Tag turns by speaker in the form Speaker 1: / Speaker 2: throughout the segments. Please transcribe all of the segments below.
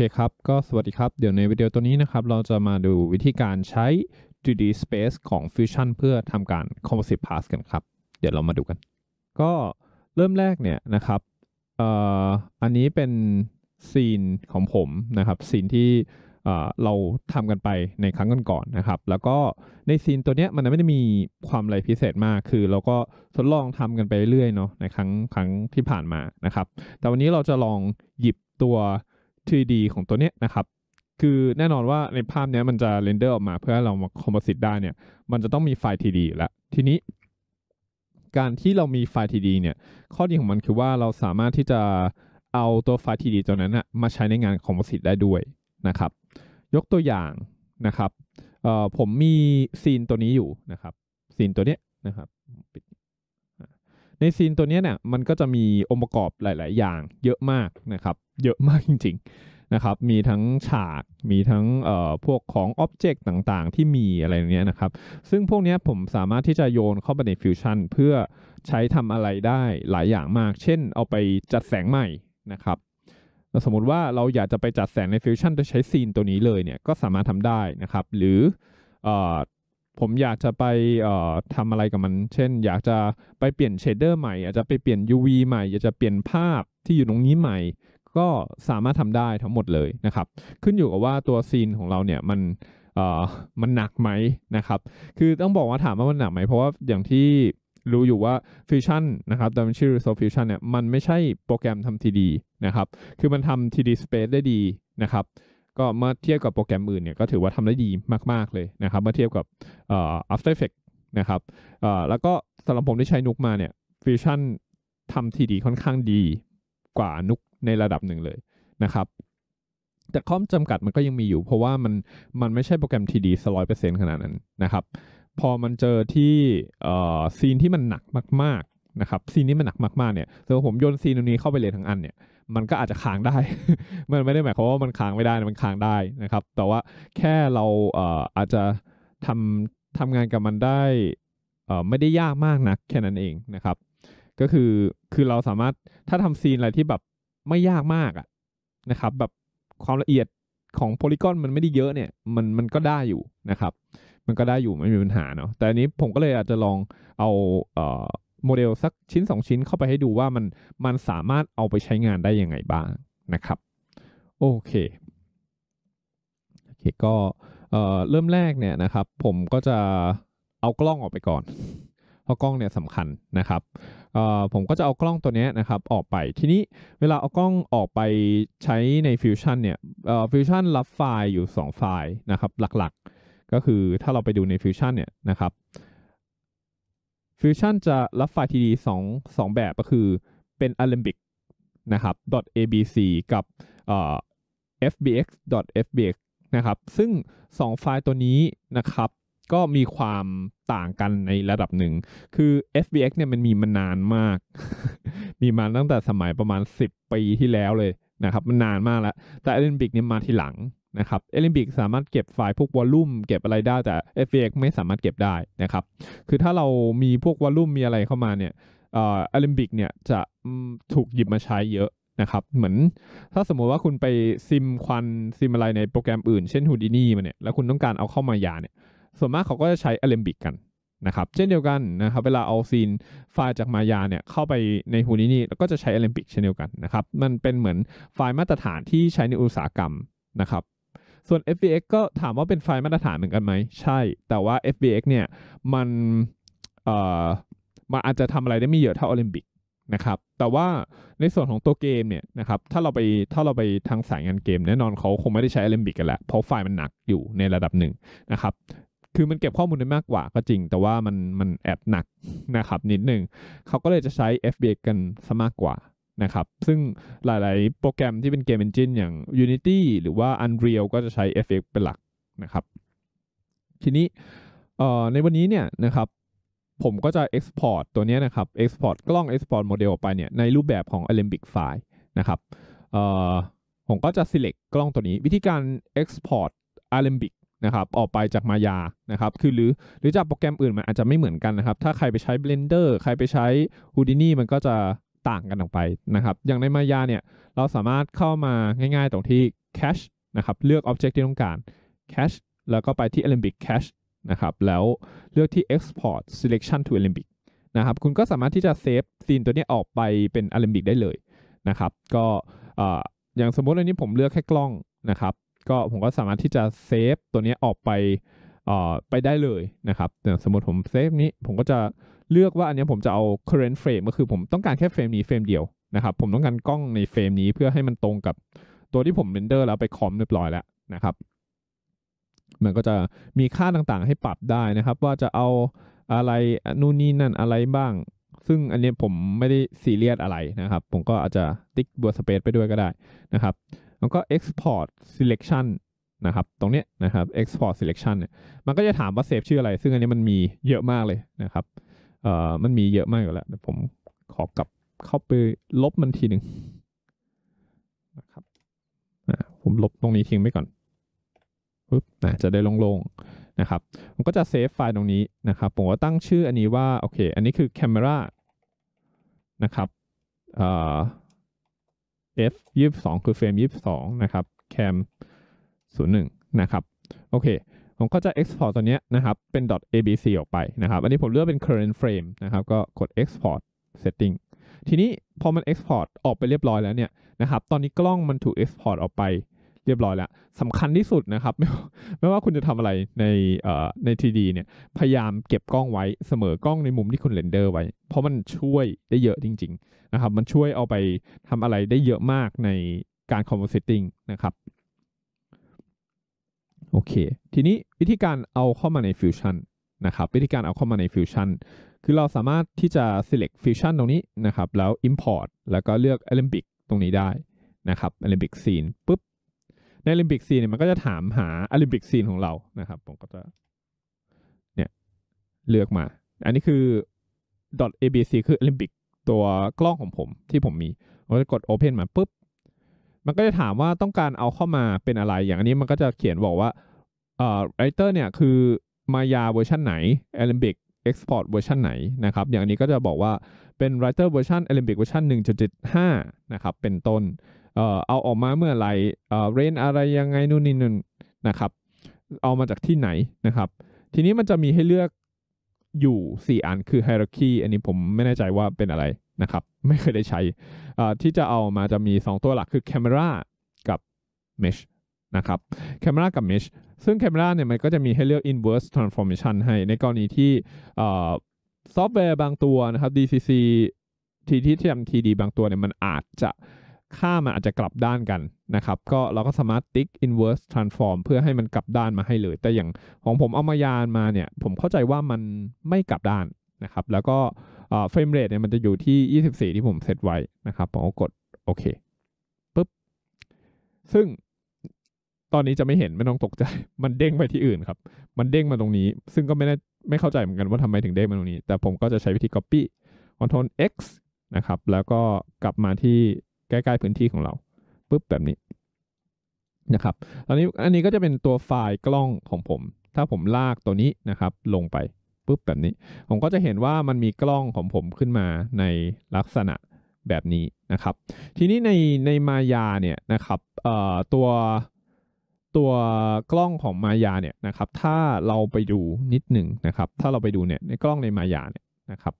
Speaker 1: เคครับ ก็สวัสดีครับ เดี๋ยวในวิดีโอตัวนี้นะครับ เราจะมาดูวิธีการใช้ 3D Space ของ Fusion เพื่อทำการ Composite Pass กันครับ เดี๋ยวเรามาดูกัน ก็เริ่มแรกเนี่ยนะครับ อันนี้เป็นซีนของผมนะครับ ซีนที่เราทำกันไปในครั้งก่อนๆนนะครับ แล้วก็ในซีนตัวเนี้ยมันไม่ได้มีความอะไรพิเศษมาก คือเราก็ทดลองทำกันไปเรื่อยเนาะ ในครั้งครั้งที่ผ่านมา นะครับ แต่วันนี้เราจะลองหยิบตัว 3D ของตัวเนี้ยนะครับ คือแน่นอนว่าในภาพเนี้ยมันจะเรนเดอร์ออกมาเพื่อเรามาคอมโพสิตได้เนี่ย มันจะต้องมีไฟล์ 3D แล้ว ทีนี้ การที่เรามีไฟล์ 3D เนี่ย ข้อดีของมันคือว่าเราสามารถที่จะเอาตัวไฟล์ 3D ตัวนั้นนะมาใช้ในงานคอมโพสิตได้ด้วยนะครับ ยกตัวอย่างนะครับ ผมมีซีนตัวนี้อยู่นะครับ ซีนตัวเนี้ยนะครับปิดในซีนตัวนี้เนี่ยมันก็จะมีองค์ประกอบหลาย ๆ อย่างเยอะมากนะครับเยอะมากจริง ๆ นะครับมีทั้งฉากมีทั้งเอ่อพวกของอ็อบเจกต์ต่าง ๆ ที่มีอะไรเนี้ยนะครับ ซึ่งพวกนี้ผมสามารถที่จะโยนเข้าไปในฟิวชั่นเพื่อใช้ทำอะไรได้หลายอย่างมาก เช่นเอาไปจัดแสงใหม่นะครับสมมติว่าเราอยากจะไปจัดแสงในฟิวชั่นโดยใช้ซีนตัวนี้เลยเนี่ยก็สามารถทำได้นะครับหรือผมอยากจะไปทำอะไรกับมัน เช่น อยากจะไปเปลี่ยนเชดเดอร์ใหม่ อยากจะไปเปลี่ยน UV ใหม่ อยากจะเปลี่ยนภาพที่อยู่ตรงนี้ใหม่ ก็สามารถทำได้ทั้งหมดเลยนะครับ ขึ้นอยู่กับว่าตัวซีนของเราเนี่ยมันมันหนักไหมนะครับ คือต้องบอกว่าถามว่ามันหนักไหมเพราะว่าอย่างที่รู้อยู่ว่า Fusion นะครับ DaVinci Resolve Fusion เนี่ยมันไม่ใช่โปรแกรมทำ 3D นะครับ คือมันทำ 3D Space ได้ดีนะครับก็เมื่อเทียบกับโปรแกรมอื่นเนี่ยก็ถือว่าทำได้ดีมาก ๆ เลยนะครับ เมื่อเทียบกับ After Effects นะครับแล้วก็สำหรับผมที่ใช้นุกมาเนี่ยฟิวชั่นทำทีดีค่อนข้างดีกว่านุกในระดับหนึ่งเลยนะครับ แต่ข้อจำกัดมันก็ยังมีอยู่ เพราะว่ามันมันไม่ใช่โปรแกรมทีดีสลอยเปอร์เซ็นต์ขนาดนั้นนะครับ พอมันเจอที่ซีนที่มันหนักมากๆนะครับซีนนี้มันหนักมาก ๆเนี่ยสมมติผมโยนซีนตรงนี้เข้าไปเลยทั้งอันเนี่ยมันก็อาจจะค้างได้ มันไม่ได้หมายความว่ามันค้างไม่ได้ มันค้างได้นะครับ แต่ว่าแค่เราเอ่ออาจจะทำทำงานกับมันได้เอ่อไม่ได้ยากมากนะัก แค่นั้นเองนะครับ ก็คือคือเราสามารถถ้าทำซีนอะไรที่แบบไม่ยากมากอะนะครับ แบบความละเอียดของโพลีกอนมันไม่ได้เยอะเนี่ยมันมันก็ได้อยู่นะครับ มันก็ได้อยู่ไม่มีปัญหาเนาะแต่อันนี้ผมก็เลยอาจจะลองเอาเอ่อโมเดลสักชิ้น 2 ชิ้นเข้าไปให้ดูว่ามันมันสามารถเอาไปใช้งานได้ยังไงบ้างนะครับโอเคโอเค ก็เเริ่มแรกเนี่ยนะครับ ผมก็จะเอากล้องออกไปก่อนเพราะกล้องเนี่ยสำคัญนะครับผมก็จะเอากล้องตัวนี้นะครับ ออกไปทีนี้เวลาเอากล้องออกไปใช้ในฟิวชั่นเนี่ยฟิวชั่นรับไฟล์อยู่ 2 ไฟล์นะครับ หลักๆ ก็คือถ้าเราไปดูในฟิวชั่นเนี่ยนะครับฟิวชั่นจะรับไฟล์ง d องแบบก็คือเป็น Alembic นะครับ .abc กับ fbx fbx นะครับซึ่งสองไฟล์ตัวนี้นะครับ ก็มีความต่างกันในระดับหนึ่ง คือ FBX เนี่ยมันมีมานานมาก มีมาตั้งแต่สมัยประมาณ 10 ปีที่แล้วเลยนะครับมันนานมากแล้ว แต่ Alembic เนี่ยมาทีหลังนะครับอลิมบิกสามารถเก็บไฟล์พวกวอลลุ่มเก็บอะไรได้ แต่ FVX ไม่สามารถเก็บได้นะครับ คือถ้าเรามีพวกวอลลุ่มมีอะไรเข้ามาเนี่ยเอลอม l ิกเนี่ยจะถูกหยิบมาใช้เยอะนะครับ เหมือนถ้าสมมุติว่าคุณไปซิมควันซิมอะไรในโปรแกรมอื่น เช่น h o ดินี่มาเนี่ย แล้วคุณต้องการเอาเข้ามายาเนี่ย ส่วนมากเขาก็จะใช้อลิมบิกกันนะครับ เช่นเดียวกันนะครับ เวลาเอาซีนไฟล์จากมายาเนี่ยเข้าไปในฮูนินี่แล้วก็จะใช้อลิมบิกเช่นเดียวกันนะครับ มันเป็นเหมือนไฟล์มาตรฐานที่ใช้ในอุตสาหกรรมนะครับส่วน FBX ก็ถามว่าเป็นไฟล์มาตรฐานเหมือนกันไหม ใช่ แต่ว่า FBX เนี่ยมันเอ่อมันอาจจะทำอะไรได้ไม่เยอะเท่าโอลิมปิกนะครับ แต่ว่าในส่วนของตัวเกมเนี่ยนะครับ ถ้าเราไปถ้าเราไปทางสายงานเกม แน่นอนเขาคงไม่ได้ใช้โอลิมปิกกันและ เพราะไฟล์มันหนักอยู่ในระดับหนึ่งนะครับ คือมันเก็บข้อมูลได้มากกว่าก็จริง แต่ว่ามันมันแอบหนักนะครับนิดนึงเขาก็เลยจะใช้ FBX กันซะมากกว่านะครับซึ่งหลายๆโปรแกรมที่เป็นเกมเอนจินอย่าง Unity หรือว่า Unreal ก็จะใช้ FX เป็นหลักนะครับ ทีนี้ในวันนี้เนี่ยนะครับ ผมก็จะ Export ตัวนี้นะครับ Export กล้อง Export โมเดลออกไปเนี่ยในรูปแบบของ Alembic File นะครับผมก็จะ select กล้องตัวนี้วิธีการ Export Alembic นะครับออกไปจากมายานะครับ คือหรือหรือจากโปรแกรมอื่นมันอาจจะไม่เหมือนกันนะครับ ถ้าใครไปใช้ Blender ใครไปใช้ Houdini มันก็จะต่างกันออกไปนะครับ อย่างในมายาเนี่ยเราสามารถเข้ามาง่ายๆตรงที่ cache นะครับ เลือก object ที่ต้องการ cache แล้วก็ไปที่ alembic cache นะครับ แล้วเลือกที่ export selection to alembic นะครับ คุณก็สามารถที่จะเซฟซีนตัวนี้ออกไปเป็น alembic ได้เลยนะครับ ก็อย่างสมมติอันนี้ผมเลือกแค่กล้องนะครับ ก็ผมก็สามารถที่จะเซฟตัวนี้ออกไปไปได้เลยนะครับสมมติผมเซฟนี้ผมก็จะเลือกว่าอันนี้ผมจะเอา current frame ก็คือผมต้องการแค่เฟรมนี้เฟรมเดียวนะครับ ผมต้องการกล้องในเฟรมนี้เพื่อให้มันตรงกับตัวที่ผมเ e นเดอร์แล้วไปคอมเรียบร้อยแล้วนะครับมันก็จะมีค่าต่างๆ ให้ปรับได้นะครับ ว่าจะเอาอะไรนู่นนี่นั่นอะไรบ้าง ซึ่งอันนี้ผมไม่ได้ซีเรียสอะไรนะครับ ผมก็อาจจะติ๊กบวกสเปซไปด้วยก็ได้นะครับแล้วก็ export selection นะครับ ตรงนี้นะครับ export selection เนี่ยมันก็จะถามว่าเซฟชื่ออะไร ซึ่งอันนี้มันมีเยอะมากเลยนะครับเอ่อมันมีเยอะมากอยู่แล้วผมขอกลับเข้าไปลบมันทีหนึ่งนะครับผมลบตรงนี้ทิ้งไปก่อนปึ๊บนะจะได้โล่งๆนะครับมันก็จะเซฟไฟล์ตรงนี้นะครับผมก็ตั้งชื่ออันนี้ว่าโอเคอันนี้คือ camera นะครับเอ่อยี่สิบสองคือเฟรมยี่สิบสองนะครับแคมศูนย์หนึ่งนะครับโอเคผมก็จะ export ตัวเนี้ยนะครับเป็น .abc ออกไปนะครับอันนี้ผมเลือกเป็น current frame นะครับก็กด export setting ทีนี้พอมัน export ออกไปเรียบร้อยแล้วเนี่ยนะครับตอนนี้กล้องมันถูก export ออกไปเรียบร้อยแล้วสำคัญที่สุดนะครับไม่ไม่ว่าคุณจะทำอะไรในใน 3D เนี่ยพยายามเก็บกล้องไว้เสมอกล้องในมุมที่คุณเรนเดอร์ไว้ เพราะมันช่วยได้เยอะจริงๆ นะครับ มันช่วยเอาไปทำอะไรได้เยอะมากในการ compositing นะครับโอเค ทีนี้วิธีการเอาเข้ามาในฟิวชั่นนะครับ วิธีการเอาเข้ามาในฟิวชั่นคือเราสามารถที่จะ select Fusion ตรงนี้นะครับ แล้ว import แล้วก็เลือก Alembic ตรงนี้ได้นะครับ a l ล m b i c Scene ปุ๊บ ใน a l ล m b i c Scene เนี่ยมันก็จะถามหา a l ล m b i c Scene ของเรานะครับ ผมก็จะ เนี่ย เลือกมา อันนี้คือ .abc คือ Alembic ตัวกล้องของผมที่ผมมีผมจะกด Open มาปุ๊บมันก็จะถามว่าต้องการเอาเข้ามาเป็นอะไร อย่างอันนี้มันก็จะเขียนบอกว่าเอ่อไรเตอร์เนี่ยคือมายาเวอร์ชันไหนอเลิกเอ็กซ์พอร์ตเวอร์ชันไหนนะครับอย่างนี้ก็จะบอกว่าเป็นไรเตอร์เวอร์ชันอลิมบิกเวอร์ชัน1.75นะครับเป็นต้นเอ่อเอาออกมาเมื่อไหร่เอ่อเรนอะไรยังไงนู่นนี่นั่นนะครับ เอามาจากที่ไหนนะครับ ทีนี้มันจะมีให้เลือกอยู่ 4 อัน คือ Hierarchy อันนี้ผมไม่แน่ใจว่าเป็นอะไรนะครับไม่เคยได้ใช้ ที่จะเอามาจะมี 2 ตัวหลักคือ Camera กับ Mesh นะครับ Camera กับ Mesh ซึ่ง Camera เนี่ยมันก็จะมีให้เลือก Inverse Transformation ให้ในกรณีที่ซอฟต์แวร์บางตัวนะครับ DCC ทีที่ทำ TD บางตัวเนี่ยมันอาจจะค่ามันอาจจะกลับด้านกันนะครับ ก็เราก็สามารถติ๊ก inverse transform เพื่อให้มันกลับด้านมาให้เลย แต่อย่างของผมเอามายานมาเนี่ยผมเข้าใจว่ามันไม่กลับด้านนะครับ แล้วก็เฟรมเรทเนี่ยมันจะอยู่ที่ 24 ที่ผมเซตไว้นะครับ ผมก็กดโอเคปุ๊บซึ่งตอนนี้จะไม่เห็นไม่ต้องตกใจ มันเด้งไปที่อื่นครับ มันเด้งมาตรงนี้ ซึ่งก็ไม่ได้ไม่เข้าใจเหมือนกันว่าทำไมถึงเด้งมาตรงนี้ แต่ผมก็จะใช้วิธี Copy Ctrl X นะครับ แล้วก็กลับมาที่ ใกล้ ๆ พื้นที่ของเราปุ๊บ แบบนี้นะครับ ตอนนี้อันนี้ก็จะเป็นตัวไฟล์กล้องของผม ถ้าผมลากตัวนี้นะครับลงไปปุ๊บแบบนี้ผมก็จะเห็นว่ามันมีกล้องของผมขึ้นมาในลักษณะแบบนี้นะครับ ทีนี้ในในมายาเนี่ยนะครับตัวตัวกล้องของมายาเนี่ยนะครับถ้าเราไปดูนิดหนึ่งนะครับ ถ้าเราไปดูเนี่ยในกล้องในมายาเนี่ยนะครับ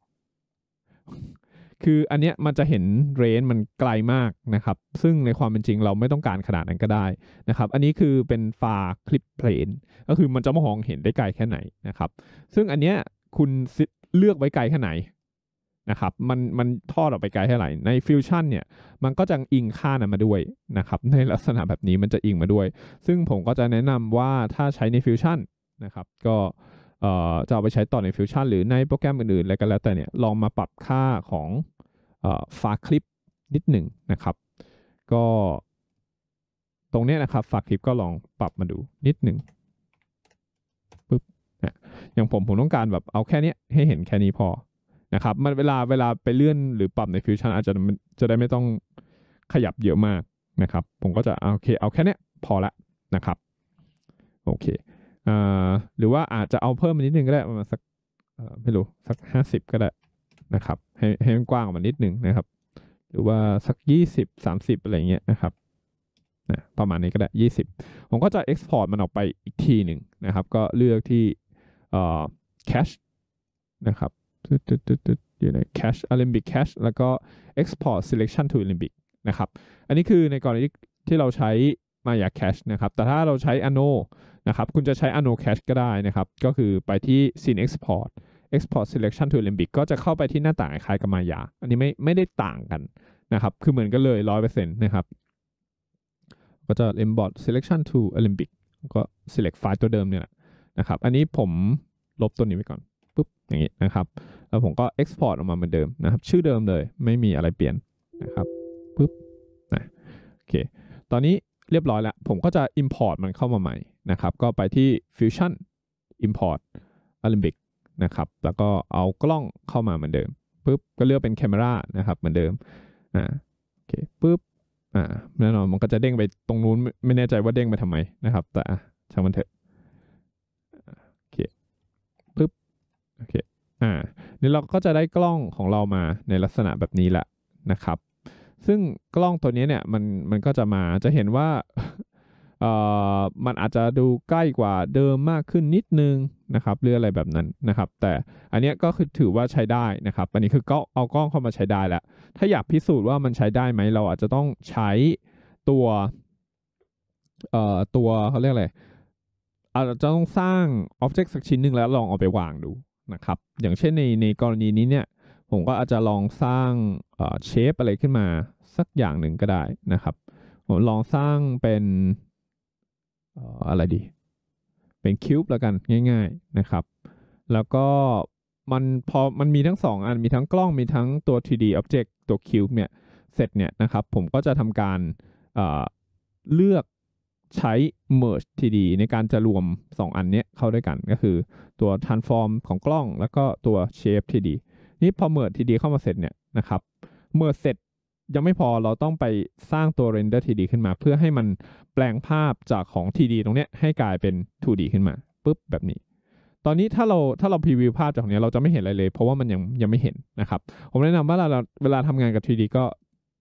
Speaker 1: คืออันเนี้ยมันจะเห็นเรนมันไกลมากนะครับ ซึ่งในความเป็นจริงเราไม่ต้องการขนาดนั้นก็ได้นะครับ อันนี้คือเป็นฟาคลิปเพลนก็คือมันจะมองเห็นได้ไกลแค่ไหนนะครับ ซึ่งอันเนี้ยคุณเลือกไว้ไกลแค่ไหนนะครับ มันมันทอดออกไปไกลแค่ไหนในฟิวชั่นเนี่ย มันก็จะอิงค่านั้นมาด้วยนะครับ ในลักษณะแบบนี้มันจะอิงมาด้วย ซึ่งผมก็จะแนะนำว่าถ้าใช้ในฟิวชั่นนะครับก็จะเอาไปใช้ต่อในฟิวชั่นหรือในโปรแกรมอื่นๆอะไรก็แล้ว แต่เนี่ยลองมาปรับค่าของฝากคลิปนิดหนึ่งนะครับก็ตรงนี้นะครับฝากคลิปก็ลองปรับมาดูนิดหนึ่งปึ๊บนะอย่างผมผมต้องการแบบเอาแค่นี้ให้เห็นแค่นี้พอนะครับ มันเวลาเวลาไปเลื่อนหรือปรับในฟิวชั่นอาจจะจะได้ไม่ต้องขยับเยอะมากนะครับ ผมก็จะโอเคเอาแค่นี้พอละนะครับโอเคอ่หรือว่าอาจจะเอาเพิ่มมานิดนึงก็ได้ประมาณสักไม่รู้ สักห้าสิบก็ได้นะครับให้ให้มันกว้างออกมานิดนึงนะครับ หรือว่าสักยี่สิบสามสิบอะไรเงี้ยนะครับนะประมาณนี้ก็ได้ยี่สิบผมก็จะ export มันออกไปอีกทีหนึ่งนะครับก็เลือกที่เอ่อ cache นะครับอยู่ใน cache Alembic cache แล้วก็ export selection to Alembic นะครับอันนี้คือในกรณีที่เราใช้ Maya cache นะครับแต่ถ้าเราใช้ Ano นะครับคุณจะใช้ Ano Cache ก็ได้นะครับ ก็คือไปที่ Scene Export Export Selection to a l ล m b i c ก็จะเข้าไปที่หน้าต่างคล้ายกับมายา อันนี้ไม่ไม่ได้ต่างกันนะครับ คือเหมือนกันเลยร้อยเปอร์เซ็นต์นะครับ ก็จะ Import Selection to a l ล m b i c ก็ select ไฟล์ตัวเดิมเนี่ยนะครับ อันนี้ผมลบตัวนี้ไปก่อนปุ๊บอย่างนี้นะครับ แล้วผมก็ Export ออกมาเหมือนเดิมนะครับ ชื่อเดิมเลย ไม่มีอะไรเปลี่ยนนะครับปุ๊บนะโอเคตอนนี้เรียบร้อยแล้ว ผมก็จะ Import มันเข้ามาใหม่นะครับก็ไปที่ Fusion Import Olympic นะครับแล้วก็เอากล้องเข้ามาเหมือนเดิมปุ๊บก็เลือกเป็นแคมร a นะครับเหมือนเดิมอ่าโอเคปุ๊บอ่าแน่นอนมันก็จะเด้งไปตรงนู้นไม่แน่ใจว่าเด้งไปทำไมนะครับแต่ช่างมันเถอะโอเคปุ๊บโอเคอ่านี่เราก็จะได้กล้องของเรามาในลักษณะแบบนี้แหละนะครับ ซึ่งกล้องตัวนี้เนี่ยมันมันก็จะมาจะเห็นว่ามันอาจจะดูใกล้กว่าเดิมมากขึ้นนิดนึงนะครับหรืออะไรแบบนั้นนะครับ แต่อันนี้ก็คือถือว่าใช้ได้นะครับอันนี้คือก็เอากล้องเข้ามาใช้ได้แล้วถ้าอยากพิสูจน์ว่ามันใช้ได้ไหมเราอาจจะต้องใช้ตัวเอ่อตัวเขาเรียกอะไรอาจจะต้องสร้างอ็อบเจกต์สักชิ้นหนึ่งแล้วลองเอาไปวางดูนะครับ อย่างเช่นในในกรณีนี้เนี่ย ผมก็อาจจะลองสร้างเชฟอะไรขึ้นมาสักอย่างหนึ่งก็ได้นะครับ ผมลองสร้างเป็นอะไรดี เป็นคิวบ์แล้วกันง่ายๆนะครับ แล้วก็มันพอมันมีทั้ง 2 อันมีทั้งกล้อง มีทั้งตัว 3D object ตัวคิวบ์เนี่ยเสร็จเนี่ยนะครับผมก็จะทำการเเลือกใช้ merge 3D ในการจะรวม 2 อันนี้เข้าด้วยกันก็คือตัว transform ของกล้องแล้วก็ตัว shape 3D นี่พอ merge 3D เข้ามาเสร็จเนี่ยนะครับ merge เสร็จยังไม่พอเราต้องไปสร้างตัว render 3D ขึ้นมา เพื่อให้มันแปลงภาพจากของ 3D ตรงเนี้ยให้กลายเป็น 2D ขึ้นมาปุ๊บแบบนี้ตอนนี้ถ้าเราถ้าเราพรีวิวภาพจากนี้เราจะไม่เห็นอะไรเลย เพราะว่ามันยังยังไม่เห็นนะครับ ผมแนะนำว่าเราเวลาทำงานกับ 3D ก็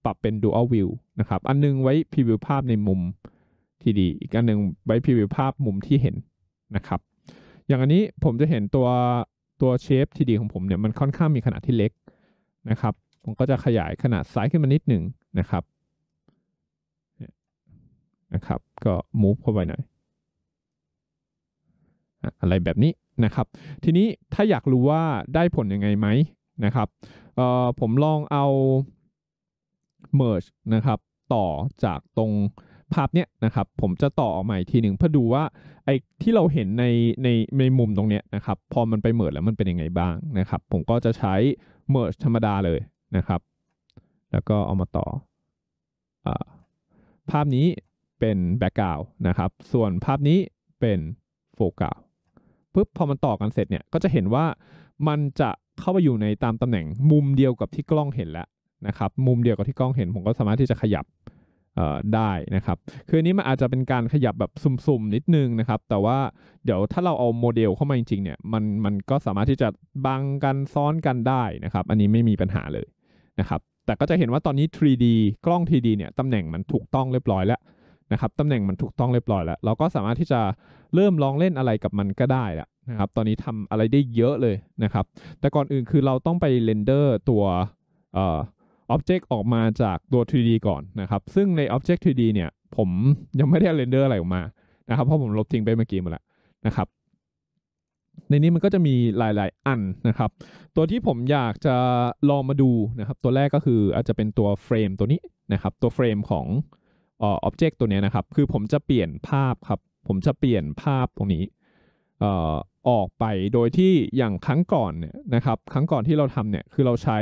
Speaker 1: ปรับเป็น dual view นะครับ อันนึงไว้พรีวิวภาพในมุม 3D อีกอันนึงไว้พรีวิวภาพมุมที่เห็นนะครับอย่างอันนี้ผมจะเห็นตัวตัวเชฟ 3D ของผมเนี่ยมันค่อนข้างมีขนาดที่เล็กนะครับมันก็จะขยายขนาดซ้ายขึ้นมานิดหนึ่งนะครับนะครับ ก็ move เข้าไปหน่อย อะไรแบบนี้นะครับ ทีนี้ถ้าอยากรู้ว่าได้ผลยังไงไหมนะครับ ผมลองเอา merge นะครับต่อจากตรงภาพเนี้ยนะครับ ผมจะต่อออกม่ทีหนึ่งเพื่อดูว่าไอ้ที่เราเห็นในในในมุมตรงเนี้ยนะครับ พอมันไปเมิร์ดแล้วมันเป็นยังไงบ้างนะครับ ผมก็จะใช้เมิร์ดธรรมดาเลยนะครับ แล้วก็เอามาต่ออภาพนี้เป็นแบ็กกราวนะครับ ส่วนภาพนี้เป็นโฟกัสปุ๊บพอมันต่อกันเสร็จเนี่ย ก็จะเห็นว่ามันจะเข้าไปอยู่ในตามตำแหน่งมุมเดียวกับที่กล้องเห็นแล้วนะครับ มุมเดียวกับที่กล้องเห็นผมก็สามารถที่จะขยับได้นะครับคืออันนี้มันอาจจะเป็นการขยับแบบสุ่มๆนิดนึงนะครับ แต่ว่าเดี๋ยวถ้าเราเอาโมเดลเข้ามาจริงๆเนี่ย มันมันก็สามารถที่จะบังกันซ้อนกันได้นะครับ อันนี้ไม่มีปัญหาเลยนะครับแต่ก็จะเห็นว่าตอนนี้ 3D กล้อง 3D เนี่ย ตำแหน่งมันถูกต้องเรียบร้อยแล้วนะครับ ตำแหน่งมันถูกต้องเรียบร้อยแล้ว เราก็สามารถที่จะเริ่มลองเล่นอะไรกับมันก็ได้แล้วนะครับ ตอนนี้ทำอะไรได้เยอะเลยนะครับ แต่ก่อนอื่นคือเราต้องไปเรนเดอร์ตัวออบเจกต์ออกมาจากตัว 3D ก่อนนะครับ ซึ่งใน Object 3D เนี่ย ผมยังไม่ได้เรนเดอร์อะไรออกมานะครับ เพราะผมลบทิ้งไปเมื่อกี้หมดแล้วนะครับในนี้มันก็จะมีหลายๆอันนะครับ ตัวที่ผมอยากจะลองมาดูนะครับตัวแรกก็คืออาจจะเป็นตัวเฟรมตัวนี้นะครับ ตัวเฟรมของอ็อบเจกต์ตัวนี้นะครับ คือผมจะเปลี่ยนภาพครับ ผมจะเปลี่ยนภาพตรงนี้ออกไปโดยที่อย่างครั้งก่อนเนี่ยนะครับครั้งก่อนที่เราทำเนี่ยคือเราใช้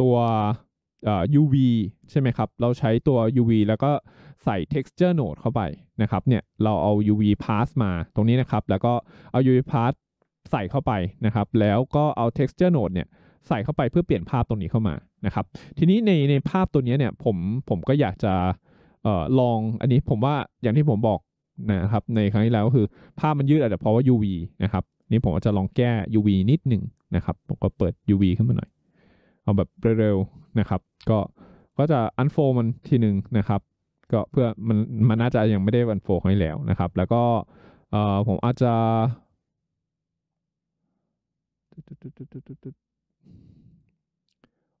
Speaker 1: ตัว UV ใช่ไหมครับเราใช้ตัว UV แล้วก็ใส่ texture node เข้าไปนะครับเนี่ยเราเอา UV pass มาตรงนี้นะครับแล้วก็เอา UV pass ใส่เข้าไปนะครับแล้วก็เอา texture node เนี่ยใส่เข้าไปเพื่อเปลี่ยนภาพตรงนี้เข้ามานะครับ ทีนี้ในในภาพตัวนี้เนี่ยผมผมก็อยากจะออลองอันนี้ผมว่าอย่างที่ผมบอกนะครับ ในครั้งที่แล้วคือภาพมันยืดอาจจะเพราะว่า UV นะครับ นี่ผมจะลองแก้ UV นิดหนึ่งนะครับ ผมก็เปิด UV ขึ้นมาหน่อย เอาแบบเร็วๆนะครับ ก็ก็จะอันโฟมันทีหนึ่งนะครับ ก็เพื่อมันมันน่าจะยังไม่ได้อันโฟให้แล้วนะครับ แล้วก็ผมอาจจะ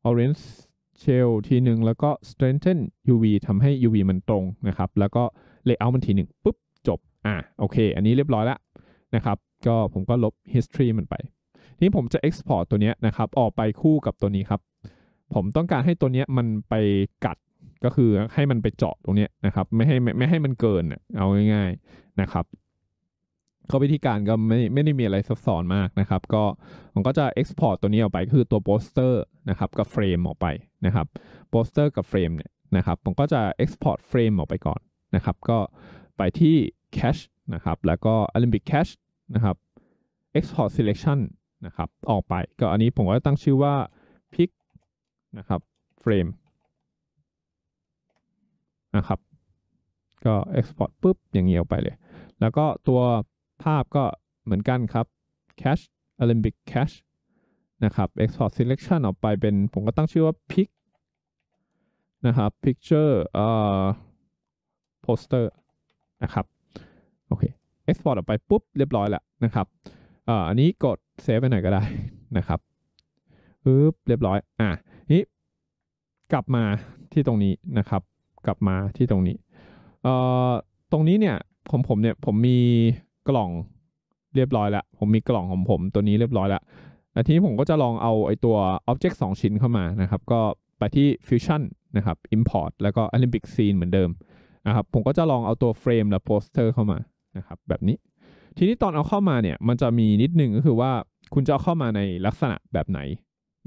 Speaker 1: orange shell ทีหนึ่งแล้วก็ strengthen uv ทำให้ uv มันตรงนะครับ แล้วก็ layout มันทีหนึ่งปุ๊บ จบอ่ะโอเคอันนี้เรียบร้อยแล้วนะครับ ก็ผมก็ลบ history มันไปนี้ผมจะ export ตัวนี้นะครับ ออกไปคู่กับตัวนี้ครับ ผมต้องการให้ตัวนี้มันไปกัดก็คือให้มันไปเจาะตรงนี้นะครับไม่ให้ไม่ให้มันเกินเอาง่าย ๆ นะครับก็วิธีการก็ไม่ไม่ได้มีอะไรซับซ้อนมากนะครับก็มันก็จะ export ตัวนี้ออกไปคือตัวโปสเตอร์นะครับกับเฟรมออกไปนะครับโปสเตอร์กับเฟรมเนี่ยนะครับ ผมก็จะ export เฟรมออกไปก่อนนะครับก็ไปที่ cache นะครับแล้วก็ Olympic cache นะครับ export selection นะครับออกไป ก็อันนี้ผมก็ตั้งชื่อว่า pick นะครับเฟรมนะครับ ก็ export ปุ๊บ อย่างเงี้ออกไปเลย แล้วก็ตัวภาพก็เหมือนกันครับ cache a l y m p i c cache นะครับ export selection ออกไปเป็นผมก็ตั้งชื่อว่า pic นะครับ picture เอ่อ poster นะครับโอเค export ออกไปปุ๊บเรียบร้อยแล้วนะครับอ่าอันนี้กดเซฟไปหน่อยก็ได้นะครับปึ๊บเรียบร้อยอ่ะนี้กลับมาที่ตรงนี้นะครับ กลับมาที่ตรงนี้เอ่อตรงนี้เนี่ยผมผมเนี่ยผมมีกล่องเรียบร้อยแล้ว ผมมีกล่องของผมตัวนี้เรียบร้อยแล้วทีนี้ผมก็จะลองเอาไอตัว Object 2 ชิ้นเข้ามานะครับ ก็ไปที่ Fusion นะครับ Import แล้วก็ Olympic Scene เหมือนเดิมนะครับ ผมก็จะลองเอาตัวเฟรมและโปสเตอร์ เข้ามานะครับ แบบนี้ ทีนี้ตอนเอาเข้ามาเนี่ยมันจะมีนิดนึงก็คือว่าคุณจะเอาเข้ามาในลักษณะแบบไหน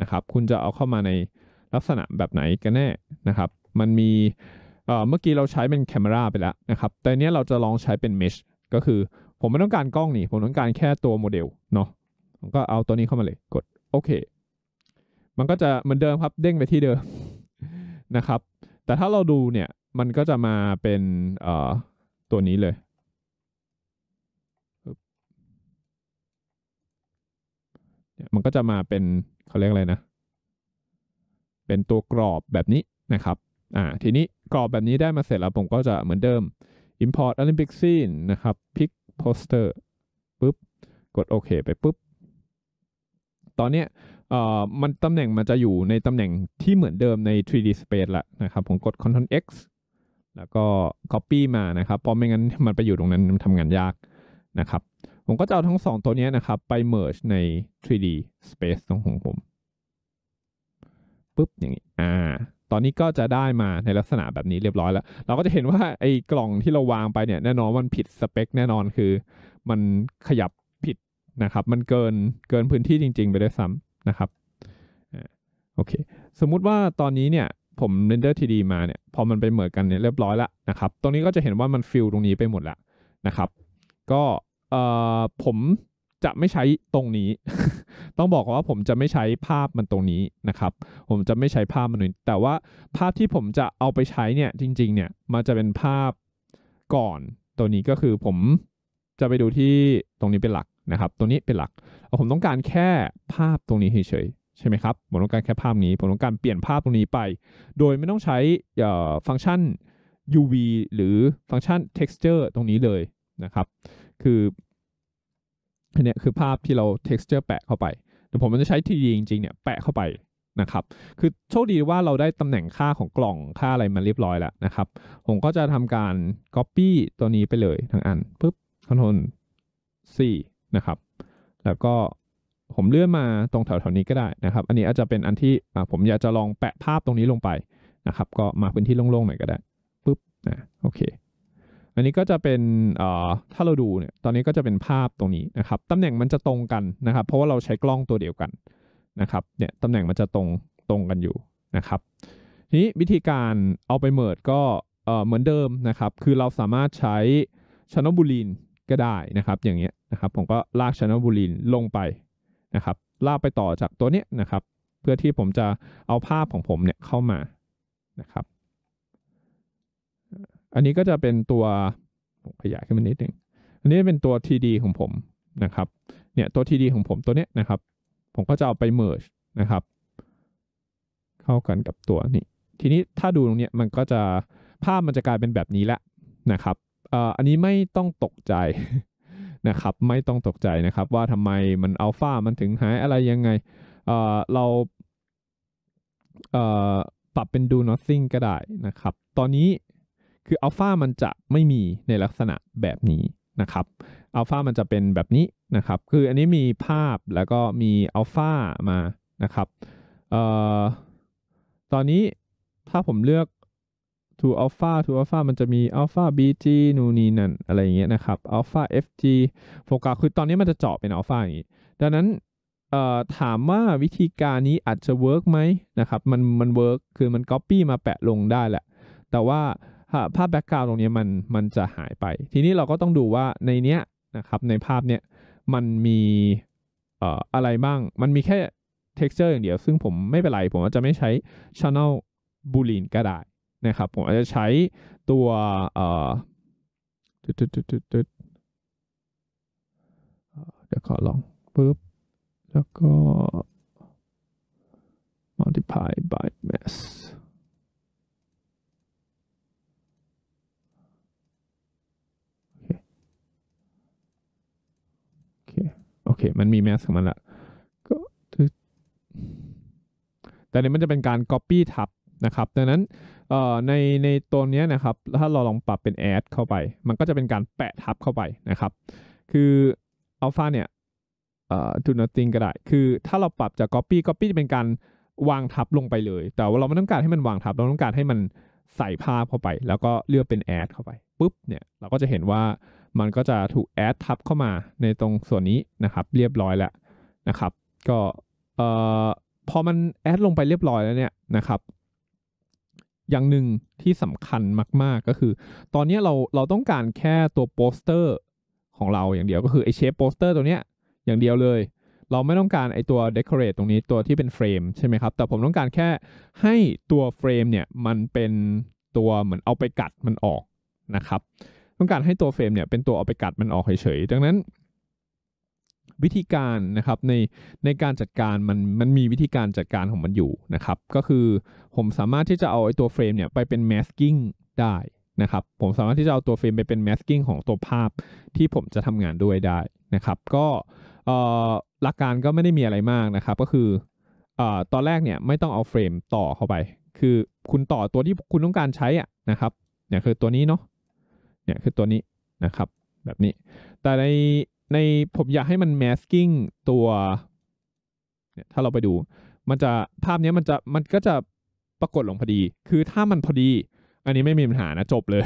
Speaker 1: นะครับ คุณจะเอาเข้ามาในลักษณะแบบไหนกันแน่นะครับ มันมีเมื่อกี้เราใช้เป็นแคมราไปแล้วนะครับ แต่เนี้ยเราจะลองใช้เป็นเมชก็คือผมไม่ต้องการกล้องนี่ผมต้องการแค่ตัวโมเดลเนาะผมก็เอาตัวนี้เข้ามาเลยกดโอเค มันก็จะเหมือนเดิมครับเด้งไปที่เดิมนะครับ แต่ถ้าเราดูเนี่ยมันก็จะมาเป็นเออ่ตัวนี้เลยมันก็จะมาเป็นเขาเรียกอะไรนะ เป็นตัวกรอบแบบนี้นะครับอ่าทีนี้กรอบแบบนี้ได้มาเสร็จแล้ว ผมก็จะเหมือนเดิม import olympic scene นะครับ pick โสเตอร์ปุ๊บ กดโอเค ไปปุ๊บ ตอนเนี้ยเอ่อมันตำแหน่งมันจะอยู่ในตำแหน่งที่เหมือนเดิมใน 3D space ละนะครับผมกด Ctrl X แล้วก็ Copy มานะครับเพราะไม่งั้นมันไปอยู่ตรงนั้นมันทำงานยากนะครับผมก็จะเอาทั้ง 2 ตัวนี้นะครับไป merge ใน 3D space ตรงของผมปุ๊บ อย่างนี้ อ่าตอนนี้ก็จะได้มาในลักษณะแบบนี้เรียบร้อยแล้ว เราก็จะเห็นว่าไอ้กล่องที่เราวางไปเนี่ย แน่นอนมันผิดสเปค แน่นอนคือ มันขยับผิดนะครับ มันเกินเกินพื้นที่จริง ๆ ไปด้วยซ้ำนะครับโอเคสมมุติว่าตอนนี้เนี่ย ผมเรนเดอร์ทีดีมาเนี่ยพอมันไปเหมือนกันเนี่ยเรียบร้อยแล้วนะครับตรงนี้ก็จะเห็นว่ามันฟิลตรงนี้ไปหมดแล้วนะครับ ก็เออ่ผมจะไม่ใช้ตรงนี้ต้องบอกว่าผมจะไม่ใช้ภาพมันตรงนี้นะครับ ผมจะไม่ใช้ภาพมันนี้แต่ว่าภาพที่ผมจะเอาไปใช้เนี่ยจริง ๆ เนี่ยมันจะเป็นภาพก่อนตัวนี้ก็คือ ผมจะไปดูที่ตรงนี้เป็นหลักนะครับ ตัวนี้เป็นหลักผมต้องการแค่ภาพตรงนี้เฉยใช่ไหมครับผมต้องการแค่ภาพนี้ผมต้องการเปลี่ยนภาพตรงนี้ไป โดยไม่ต้องใช้ฟังก์ชัน UV หรือฟังก์ชัน texture ตรงนี้เลยนะครับ คืออันนี้คือภาพที่เรา texture แปะเข้าไปแต่ผมมันจะใช้ 3D จริงๆเนี่ยแปะเข้าไปนะครับ คือโชคดีว่าเราได้ตำแหน่งค่าของกล่องค่าอะไรมาเรียบร้อยแล้วนะครับผมก็จะทำการ Copy ตัวนี้ไปเลย ทั้งอันปึ๊บ Ctrl C นะครับ แล้วก็ผมเลื่อนมาตรงแถวๆนี้ก็ได้นะครับ อันนี้อาจจะเป็นอันที่ผมอยากจะลองแปะภาพตรงนี้ลงไปนะครับก็มาพื้นที่โล่งๆหน่อยก็ได้ปึ๊บนะโอเคอันนี้ก็จะเป็นถ้าเราดูเนี่ยตอนนี้ก็จะเป็นภาพตรงนี้นะครับ ตำแหน่งมันจะตรงกันนะครับเพราะว่าเราใช้กล้องตัวเดียวกันนะครับเนี่ยตำแหน่งมันจะตรงตรงกันอยู่นะครับ ทีนี้วิธีการเอาไปเมิร์ดก็เหมือนเดิมนะครับ คือเราสามารถใช้ชานอบูลีนก็ได้นะครับ อย่างเงี้ยนะครับ ผมก็ลากชานอบูลีนลงไปนะครับ ลากไปต่อจากตัวเนี้ยนะครับ เพื่อที่ผมจะเอาภาพของผมเนี่ยเข้ามานะครับอันนี้ก็จะเป็นตัวขยายขึ้นมานิดหนึ่งอันนี้เป็นตัว TD ของผมนะครับ เนี่ยตัว TD ของผมตัวเนี้ยนะครับ ผมก็จะเอาไป merge นะครับ เข้ากันกับตัวนี้ ทีนี้ถ้าดูตรงเนี้ยมันก็จะภาพมันจะกลายเป็นแบบนี้แลละนะครับอ่อันนี้ไม่ต้องตกใจนะครับ ไม่ต้องตกใจนะครับ ว่าทำไมมันอัลฟามันถึงหายอะไรยังไงเเราอ่ปรับเป็น do nothing ก็ได้นะครับ ตอนนี้คืออัลฟามันจะไม่มีในลักษณะแบบนี้นะครับ อัลฟามันจะเป็นแบบนี้นะครับ คืออันนี้มีภาพแล้วก็มีอัลฟามานะครับเอ่อตอนนี้ถ้าผมเลือก to alpha to alpha มันจะมี alpha bg นูนนีนั่นอะไรอย่างเงี้ยนะครับ alpha fg โฟกัส คือตอนนี้มันจะเจาะเป็น alpha อย่างงี้ ดังนั้นถามว่าวิธีการนี้อาจจะเวิร์กไหมนะครับ มันมันเวิร์กคือมันก๊อปปี้มาแปะลงได้แหละ แต่ว่าภาพแบ็กกราวด์ตรงนี้มันมันจะหายไป ทีนี้เราก็ต้องดูว่าในเนี้ยนะครับในภาพเนี้ย มันมีอะไรบ้าง มันมีแค่ texture อย่างเดียวซึ่งผมไม่เป็นไร ผมอาจจะไม่ใช้ channel boolean ก็ได้นะครับผมอาจจะใช้ตัวเดี๋ยวขอลองปุ๊บ แล้วก็ multiply by mass เคมันมีแมสของมันละก็แต่นี้มันจะเป็นการ Copy ทับนะครับดังนั้นในในตัวนี้นะครับถ้าเราลองปรับเป็น add เข้าไป มันก็จะเป็นการแปะทับเข้าไปนะครับ คืออัลฟาเนี่ยดูน o t h i ก็ได้ คือถ้าเราปรับจาก copy copy จะเป็นการวางทับลงไปเลย แต่ว่าเราไม่ต้องการให้มันวางทับเราต้องการให้มันใส่ภาพเข้าไป แล้วก็เลือกเป็น add เข้าไปปุ๊บเนี่ยเราก็จะเห็นว่ามันก็จะถูกแอดทับเข้ามาในตรงส่วนนี้นะครับเรียบร้อยแล้วนะครับ ก็เอ่อพอมันแอดลงไปเรียบร้อยแล้วเนี่ยนะครับอย่างหนึ่งที่สำคัญมากๆก็คือ ตอนนี้เราเราต้องการแค่ตัวโปสเตอร์ของเราอย่างเดียวก็คือไอเชฟโปสเตอร์ตัวเนี้ยอย่างเดียวเลย เราไม่ต้องการไอตัวเดคอเรทตรงนี้ตัวที่เป็นเฟรมใช่ไหมครับแต่ผมต้องการแค่ให้ตัวเฟรมเนี่ยมันเป็นตัวเหมือนเอาไปกัดมันออกนะครับต้องการให้ตัวเฟรมเนี่ยเป็นตัวเอาไปกัดมันออกเฉยๆ ดังนั้น วิธีการนะครับในในการจัดการมันมันมีวิธีการจัดการของมันอยู่นะครับ ก็คือผมสามารถที่จะเอาไอ้ตัวเฟรมเนี่ยไปเป็น masking ได้นะครับ ผมสามารถที่จะเอาตัวเฟรมไปเป็น masking ของตัวภาพที่ผมจะทำงานด้วยได้นะครับ ก็หลักการก็ไม่ได้มีอะไรมากนะครับ ก็คืออตอนแรกเนี่ยไม่ต้องเอาเฟรมต่อเข้าไป คือคุณต่อตัวที่คุณต้องการใช้อะนะครับเนี่ยคือตัวนี้เนาะเนี่ยคือตัวนี้นะครับ แบบนี้ แต่ในในผมอยากให้มัน masking ตัวเนี่ยถ้าเราไปดู มันจะภาพนี้มันจะมันก็จะปรากฏลงพอดี คือถ้ามันพอดี อันนี้ไม่มีปัญหานะจบเลย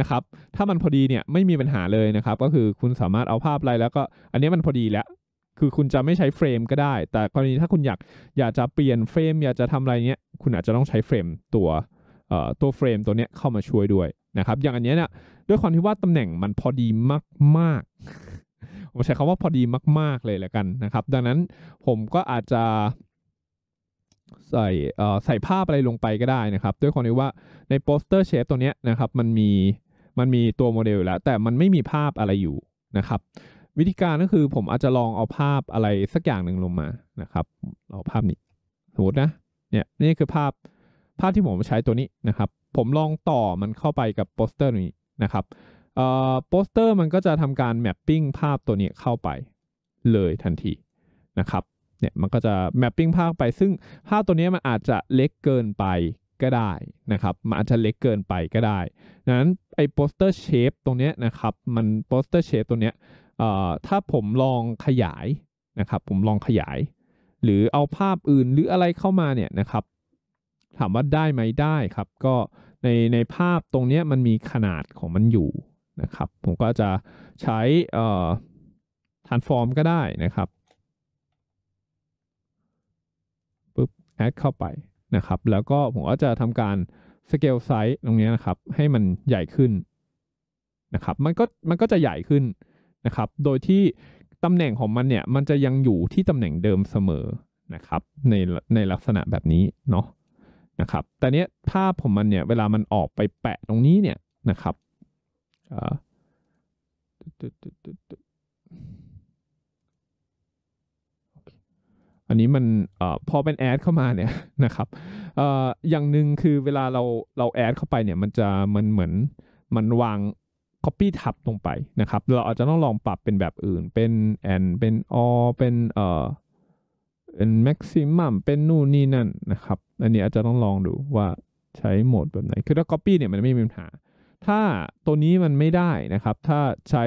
Speaker 1: นะครับ ถ้ามันพอดีเนี่ยไม่มีปัญหาเลยนะครับ ก็คือคุณสามารถเอาภาพอะไรแล้วก็ อันนี้มันพอดีแล้ว คือคุณจะไม่ใช้เฟรมก็ได้ แต่กรณีถ้าคุณอยากอยากจะเปลี่ยนเฟรม อยากจะทำอะไรเนี้ยคุณอาจจะต้องใช้เฟรมตัวเอ่อตัวเฟรม ตัวเนี้ยเข้ามาช่วยด้วยนะครับอย่างอันเนี้ยเนี่ยด้วยความที่ว่าตำแหน่งมันพอดีมากๆผมใช้คำว่าพอดีมาก ๆเลยแล้วกันนะครับ ดังนั้นผมก็อาจจะ ใส่ใส่ภาพอะไรลงไปก็ได้นะครับ ด้วยความที่ว่าในโปสเตอร์เชฟตัวเนี้ยนะครับ มันมีมันมีตัวโมเดลอยู่แล้วแต่มันไม่มีภาพอะไรอยู่นะครับ วิธีการก็คือผมอาจจะลองเอาภาพอะไรสักอย่างหนึ่งลงมานะครับ เอาภาพนี้สมมตินะเนี่ยนี่คือภาพภาพที่ผมใช้ตัวนี้นะครับผมลองต่อมันเข้าไปกับโปสเตอร์นี้นะครับโปสเตอร์ มันก็จะทำการแมปปิ้งภาพตัวนี้เข้าไปเลยทันทีนะครับ เนี่ยมันก็จะแมปปิ้งภาพไป ซึ่งภาพตัวนี้มันอาจจะเล็กเกินไปก็ได้นะครับ มันอาจจะเล็กเกินไปก็ได้ดังนั้นไอ้โปสเตอร์เชฟตรงนี้นะครับ มันโปสเตอร์เชฟตัวนี้ ถ้าผมลองขยายนะครับ ผมลองขยาย หรือเอาภาพอื่นหรืออะไรเข้ามาเนี่ยนะครับถามว่าได้ไหมได้ครับ ก็ในในภาพตรงนี้มันมีขนาดของมันอยู่นะครับผมก็จะใช้ transform ก็ได้นะครับปุ๊บ add เข้าไปนะครับ แล้วก็ผมก็จะทำการ scale size ตรงนี้นะครับ ให้มันใหญ่ขึ้นนะครับ มันก็มันก็จะใหญ่ขึ้นนะครับ โดยที่ตำแหน่งของมันเนี่ย มันจะยังอยู่ที่ตำแหน่งเดิมเสมอนะครับ ในในลักษณะแบบนี้เนาะนะครับ แต่เนี้ยภาพผมมันเนี่ยเวลามันออกไปแปะตรงนี้เนี่ยนะครับ อันนี้มันอพอเป็นแอดเข้ามาเนี่ยนะครับออย่างหนึ่งคือเวลาเราเราแอดเข้าไปเนี่ยมันจะมันเหมือนมันวาง Copy ทับลงไปนะครับ เราอาจจะต้องลองปรับเป็นแบบอื่นเป็น and เป็น all เป็นเอ่อเป็นแม็กซิมัมเป็นนู่นนี่นั่นนะครับ อันนี้อาจจะต้องลองดูว่าใช้โหมดแบบไหน คือถ้า Copy เนี่ยมันไม่มีปัญหาถ้าตัวนี้มันไม่ได้นะครับ ถ้าใช้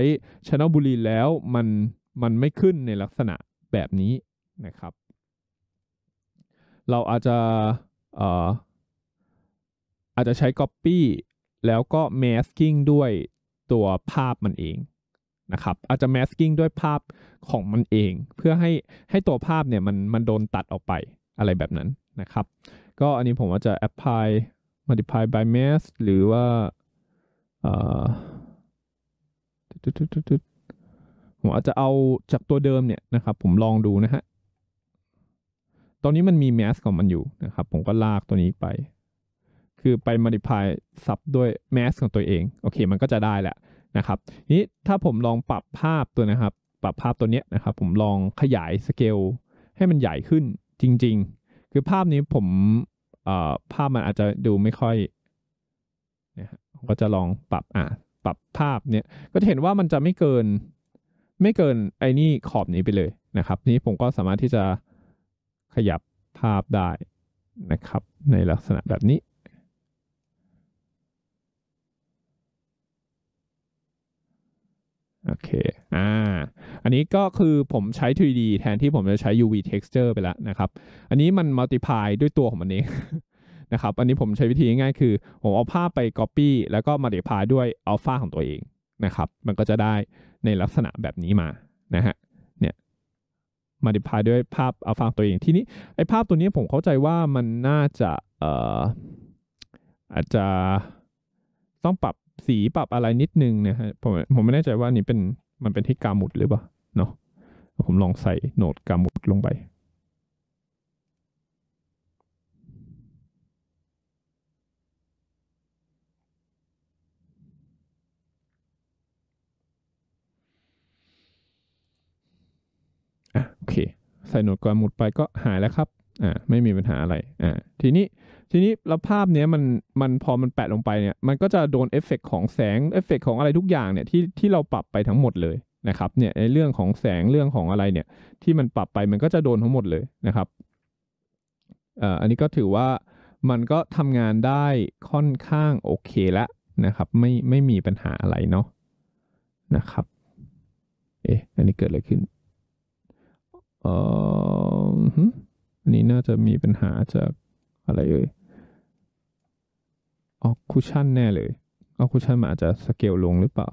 Speaker 1: Channel b o o l แล้วมันมันไม่ขึ้นในลักษณะแบบนี้นะครับ เราอาจจะเอ่ออาจจะใช้ Copy แล้วก็ Masking ด้วยตัวภาพมันเองนะครับ อาจจะแมสกิ้งด้วยภาพของมันเอง เพื่อให้ให้ตัวภาพเนี่ยมันมันโดนตัดออกไปอะไรแบบนั้นนะครับ ก็อันนี้ผมว่าจะ apply multiply by m a s k หรือว่าผมอาจจะเอาจากตัวเดิมเนี่ยนะครับผมลองดูนะฮะตอนนี้มันมี mass ของมันอยู่นะครับผมก็ลากตัวนี้ไป คือไป multiply ซับด้วย mass ของตัวเอง โอเคมันก็จะได้แหละนะครับนี้ถ้าผมลองปรับภาพตัวนะครับ ปรับภาพตัวเนี้ยนะครับ ผมลองขยายสเกลให้มันใหญ่ขึ้นจริง ๆ คือภาพนี้ผมภาพมันอาจจะดูไม่ค่อยนะก็จะลองปรับอ่ะปรับภาพเนี่ยก็จะเห็นว่ามันจะไม่เกิน ไม่เกินไอ้นี่ขอบนี้ไปเลยนะครับนี้ผมก็สามารถที่จะขยับภาพได้นะครับ ในลักษณะแบบนี้โอเค อ่า อันนี้ก็คือผมใช้ 3D แทนที่ผมจะใช้ UV texture ไปแล้วนะครับ อันนี้มัน multiply ด้วยตัวของมันเองนะครับ อันนี้ผมใช้วิธีง่ายคือ ผมเอาภาพไป copy แล้วก็ multiply ด้วยอัลฟาของตัวเองนะครับ มันก็จะได้ในลักษณะแบบนี้มานะฮะ เนี่ย multiply ด้วยภาพอัลฟาตัวเอง ทีนี้ไอภาพตัวนี้ผมเข้าใจว่ามันน่าจะ เอ่อ อาจจะต้องปรับสีปรับอะไรนิดนึงนะฮะผมผมไม่แน่ใจว่านี่เป็น มันเป็นที่กามุดหรือเปล่าเนาะ ผมลองใส่โนดกามุดลงไป อ่ะโอเค ใส่โหนดกามุดไปก็หายแล้วครับ อ่าไม่มีปัญหาอะไร อ่าทีนี้ทีนี้แล้วภาพเนี้ยมันมันพอมันแปะลงไปเนี่ยมันก็จะโดนเอฟเฟกของแสงเอฟเฟกของอะไรทุกอย่างเนี่ยที่ที่เราปรับไปทั้งหมดเลยนะครับเนี่ยในเรื่องของแสงเรื่องของอะไรเนี่ยที่มันปรับไปมันก็จะโดนทั้งหมดเลยนะครับอ่ออันนี้ก็ถือว่ามันก็ทำงานได้ค่อนข้างโอเคแล้วนะครับไม่ไม่มีปัญหาอะไรเนาะนะครับเอ๊อันนี้เกิดอะไรขึ้นเอ่ออันนี้น่าจะมีปัญหาจากอะไรเอ่ยออกคูชั่นแน่เลยออกคูชั่นมอาจจะสเกลลงหรือเปล่า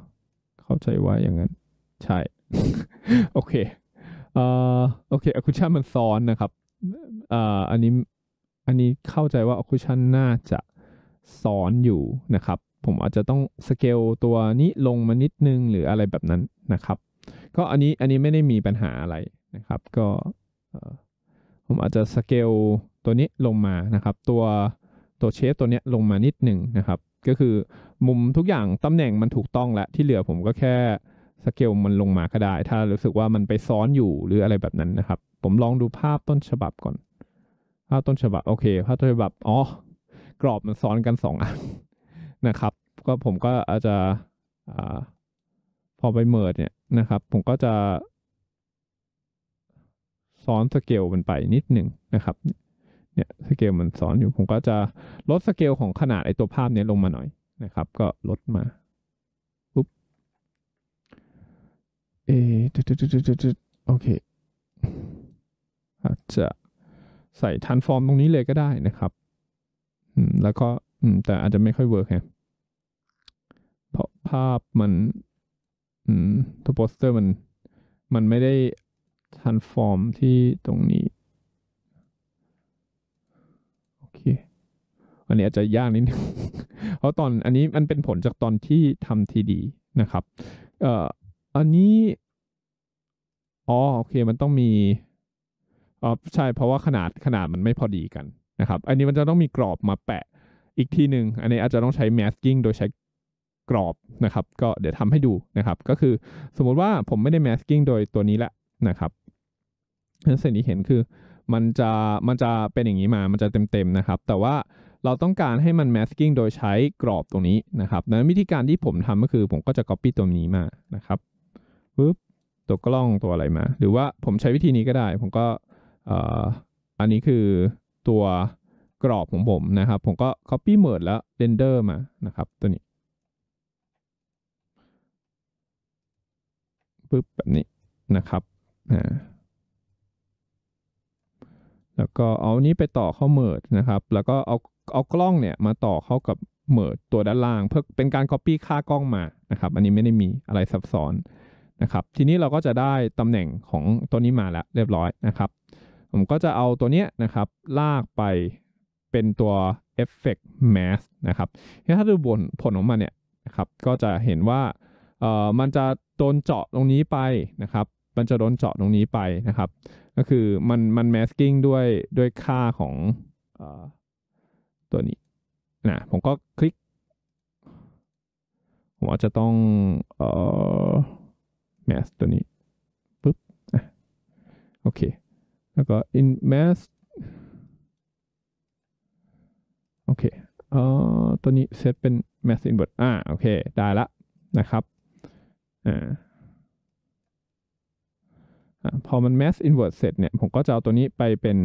Speaker 1: เข้าใจว่าอย่างนั้น ใช่โอเคเอ่อโอเคอคูชั่นมันซ้อนนะครับเอ่ออันนี้อันนี้เข้าใจว่าอคูชั่นน่าจะซ้อนอยู่นะครับ ผมอาจจะต้องสเกลตัวนี้ลงมานิดนึงหรืออะไรแบบนั้นนะครับก็อันนี้อันนี้ไม่ได้มีปัญหาอะไรนะครับ ก็ผมอาจจะสเกลตัวนี้ลงมานะครับตัวตัวเชฟตัวเนี้ยลงมานิดหนึ่งนะครับ ก็คือมุมทุกอย่างตำแหน่งมันถูกต้องแล้วที่เหลือ ผมก็แค่สเกลมันลงมาก็ได้ ถ้ารู้สึกว่ามันไปซ้อนอยู่หรืออะไรแบบนั้นนะครับ ผมลองดูภาพต้นฉบับก่อน ภาพต้นฉบับ โอเคภาพต้นฉบับอ๋อกรอบมันซ้อนกัน 2อันนะครับ ก็ผมก็อาจจะอพอไปเมิร์ดเนี่ยนะครับผมก็จะซ้อนสเกลมันไปนิดหนึ่งนะครับเนี่ยสเกลมันสอนอยู่ ผมก็จะลดสเกลของขนาดไอตัวภาพนี้ลงมาหน่อยนะครับ ก็ลดมาปุ๊บเอโอเคอาจจะใส่ทันฟอร์มตรงนี้เลยก็ได้นะครับแล้วก็แต่อาจจะไม่ค่อยเวิร์กไงเพราะภาพมันตัวโปสเตอร์มัน มันไม่ได้ทันฟอร์มที่ตรงนี้อันนี้อาจจะยากนิดนึง เพราะตอนอันนี้มันเป็นผลจากตอนที่ทำทีดีนะครับ เอ่ออันนี้ อ๋อ โอเค มันต้องมีอ๋อใช่ เพราะว่าขนาดขนาดมันไม่พอดีกันนะครับ อันนี้มันจะต้องมีกรอบมาแปะอีกทีหนึ่ง อันนี้อาจจะต้องใช้ masking โดยใช้กรอบนะครับ ก็เดี๋ยวทำให้ดูนะครับ ก็คือสมมติว่าผมไม่ได้ masking โดยตัวนี้แหละนะครับสิ่งที่เห็นคือมันจะมันจะเป็นอย่างนี้มา มันจะเต็มๆนะครับ แต่ว่าเราต้องการให้มัน masking โดยใช้กรอบตรงนี้นะครับนั้นวิธีการที่ผมทำก็คือผมก็จะ copy ตัวนี้มา นะครับ ปึ๊บ ตัวกล้องตัวอะไรมา หรือว่าผมใช้วิธีนี้ก็ได้ ผมก็อันนี้คือตัวกรอบของผมนะครับ ผมก็ copy merge แล้ว render มา นะครับ ตัวนี้ ปึ๊บ แบบนี้นะครับแล้วก็เอานี้ไปต่อเข้า merge นะครับ แล้วก็เอาเอากล้องเนี่ยมาต่อเข้ากับเหมิดตัวด้านล่างเพื่อเป็นการ Copy ค่ากล้องมา นะครับ อันนี้ไม่ได้มีอะไรซับซ้อนนะครับ ทีนี้เราก็จะได้ตำแหน่งของตัวนี้มาแล้วเรียบร้อยนะครับ ผมก็จะเอาตัวเนี้ยนะครับลากไปเป็นตัว Effect Mask นะครับ ถ้าดูบนผลของมันเนี่ยนะครับก็จะเห็นว่าเอ่อมันจะโดนเจาะตรงนี้ไปนะครับ มันจะโดนเจาะตรงนี้ไปนะครับ ก็คือมันมัน masking ด้วยด้วยค่าของตัวนี้นะผมก็คลิก ผมอาจจะต้องเอ่อ m a s k ตัวนี้ปุ๊บโอเค แล้วก็ in m a s k โอเคเอ่อตัวนี้เซตเป็น m a s k invert อ่าโอเคได้ละนะครับอ่าพอมัน mass invert เสร็จเนี่ย ผมก็จะเอาตัวนี้ไปเป็น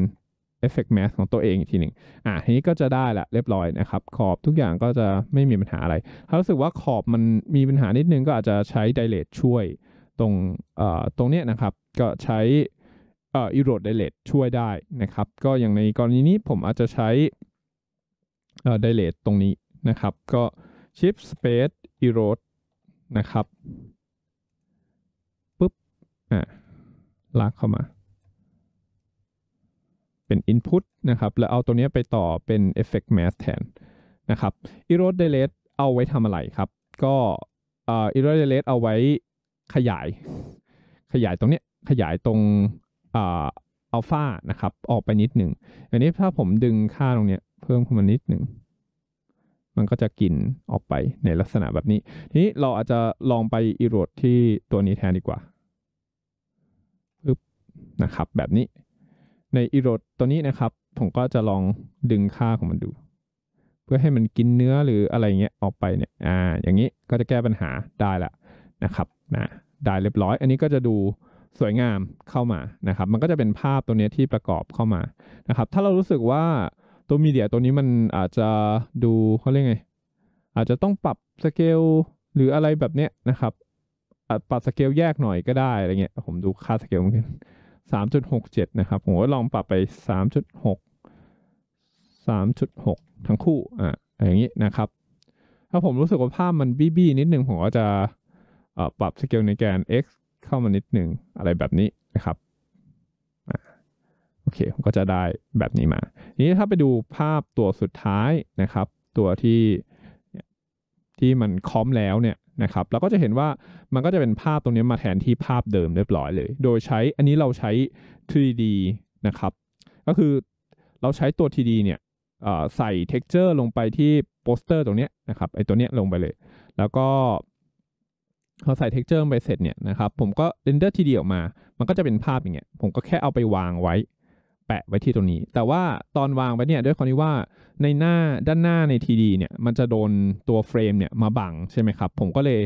Speaker 1: เอฟเฟกต์แมสของตัวเองอีกทีหนึ่งอ่ะ ทีนี้ก็จะได้ละเรียบร้อยนะครับ ขอบทุกอย่างก็จะไม่มีปัญหาอะไร ถ้ารู้สึกว่าขอบมันมีปัญหานิดนึงก็อาจจะใช้ไดเลทช่วยตรงเอ่อตรงเนี้ยนะครับ ก็ใช้เอ่ออีโรดไดเลทช่วยได้นะครับ ก็อย่างในกรณีนี้ผมอาจจะใช้เอ่อไดเลทตรงนี้นะครับ ก็ชิปสเปซอีโรดนะครับปุ๊บ อ่ะลากเข้ามาเป็น Input นะครับแล้วเอาตัวนี้ไปต่อเป็น Effect Mask แทนนะครับ e r o ร e Delete เอาไว้ทำอะไรครับ ก็เอ่อ e r o ด e Delete เอาไว้ขยาย ขยายตรงนี้ขยายตรงอัลฟานะครับออกไปนิดหนึ่งอันนี้ถ้าผมดึงค่าตรงนี้เพิ่มขึ้นมานิดหนึ่งมันก็จะกินออกไปในลักษณะแบบนี้ ทีนี้เราอาจจะลองไปอีโรดที่ตัวนี้แทนดีกว่าปึ๊บนะครับแบบนี้ในอีโรดตัวนี้นะครับผมก็จะลองดึงค่าของมันดู เพื่อให้มันกินเนื้อหรืออะไรเงี้ยออกไปเนี่ยอ่าอย่างนี้ก็จะแก้ปัญหาได้ละนะครับนะได้เรียบร้อย อันนี้ก็จะดูสวยงามเข้ามานะครับ มันก็จะเป็นภาพตัวนี้ที่ประกอบเข้ามานะครับ ถ้าเรารู้สึกว่าตัวมีเดียตัวนี้มันอาจจะดูเขาเรียกไงอาจจะต้องปรับสเกลหรืออะไรแบบเนี้ยนะครับปรับสเกลแยกหน่อยก็ได้อะไรเงี้ยผมดูค่าสเกลมันกันสามจุดหกเจ็ดนะครับ ผมก็ลองปรับไปสสาามมจจุดหกุดหกทั้งคู่ อ่ะอย่างนี้นะครับ ถ้าผมรู้สึกว่าภาพมัน บี้้นิดหนึ่งผมก็จะปรับสเกลในแกน x เข้ามานิดหนึ่งอะไรแบบนี้นะครับโอเค ผมก็จะได้แบบนี้มาทีนี้ถ้าไปดูภาพตัวสุดท้าย นะครับ ตัวที่ที่มันคอมแล้วเนี่ยนะครับเราก็จะเห็นว่ามันก็จะเป็นภาพตรงนี้มาแทนที่ภาพเดิมเรียบร้อยเลย โดยใช้อันนี้เราใช้ 3D นะครับก็คือเราใช้ตัว 3D เนี่ยใส่ texture ลงไปที่โปสเตอร์ตรงนี้นะครับไอตัวเนี้ยลงไปเลย แล้วก็พอใส่ texture ไปเสร็จเนี่ยนะครับผมก็ render ทีเดียวมามันก็จะเป็นภาพอย่างเงี้ยผมก็แค่เอาไปวางไว้แปะไว้ที่ตรงนี้ แต่ว่าตอนวางไว้เนี่ยด้วยความที่ว่าในหน้าด้านหน้าใน TD เนี่ยมันจะโดนตัวเฟรมเนี่ยมาบังใช่ไหมครับ ผมก็เลย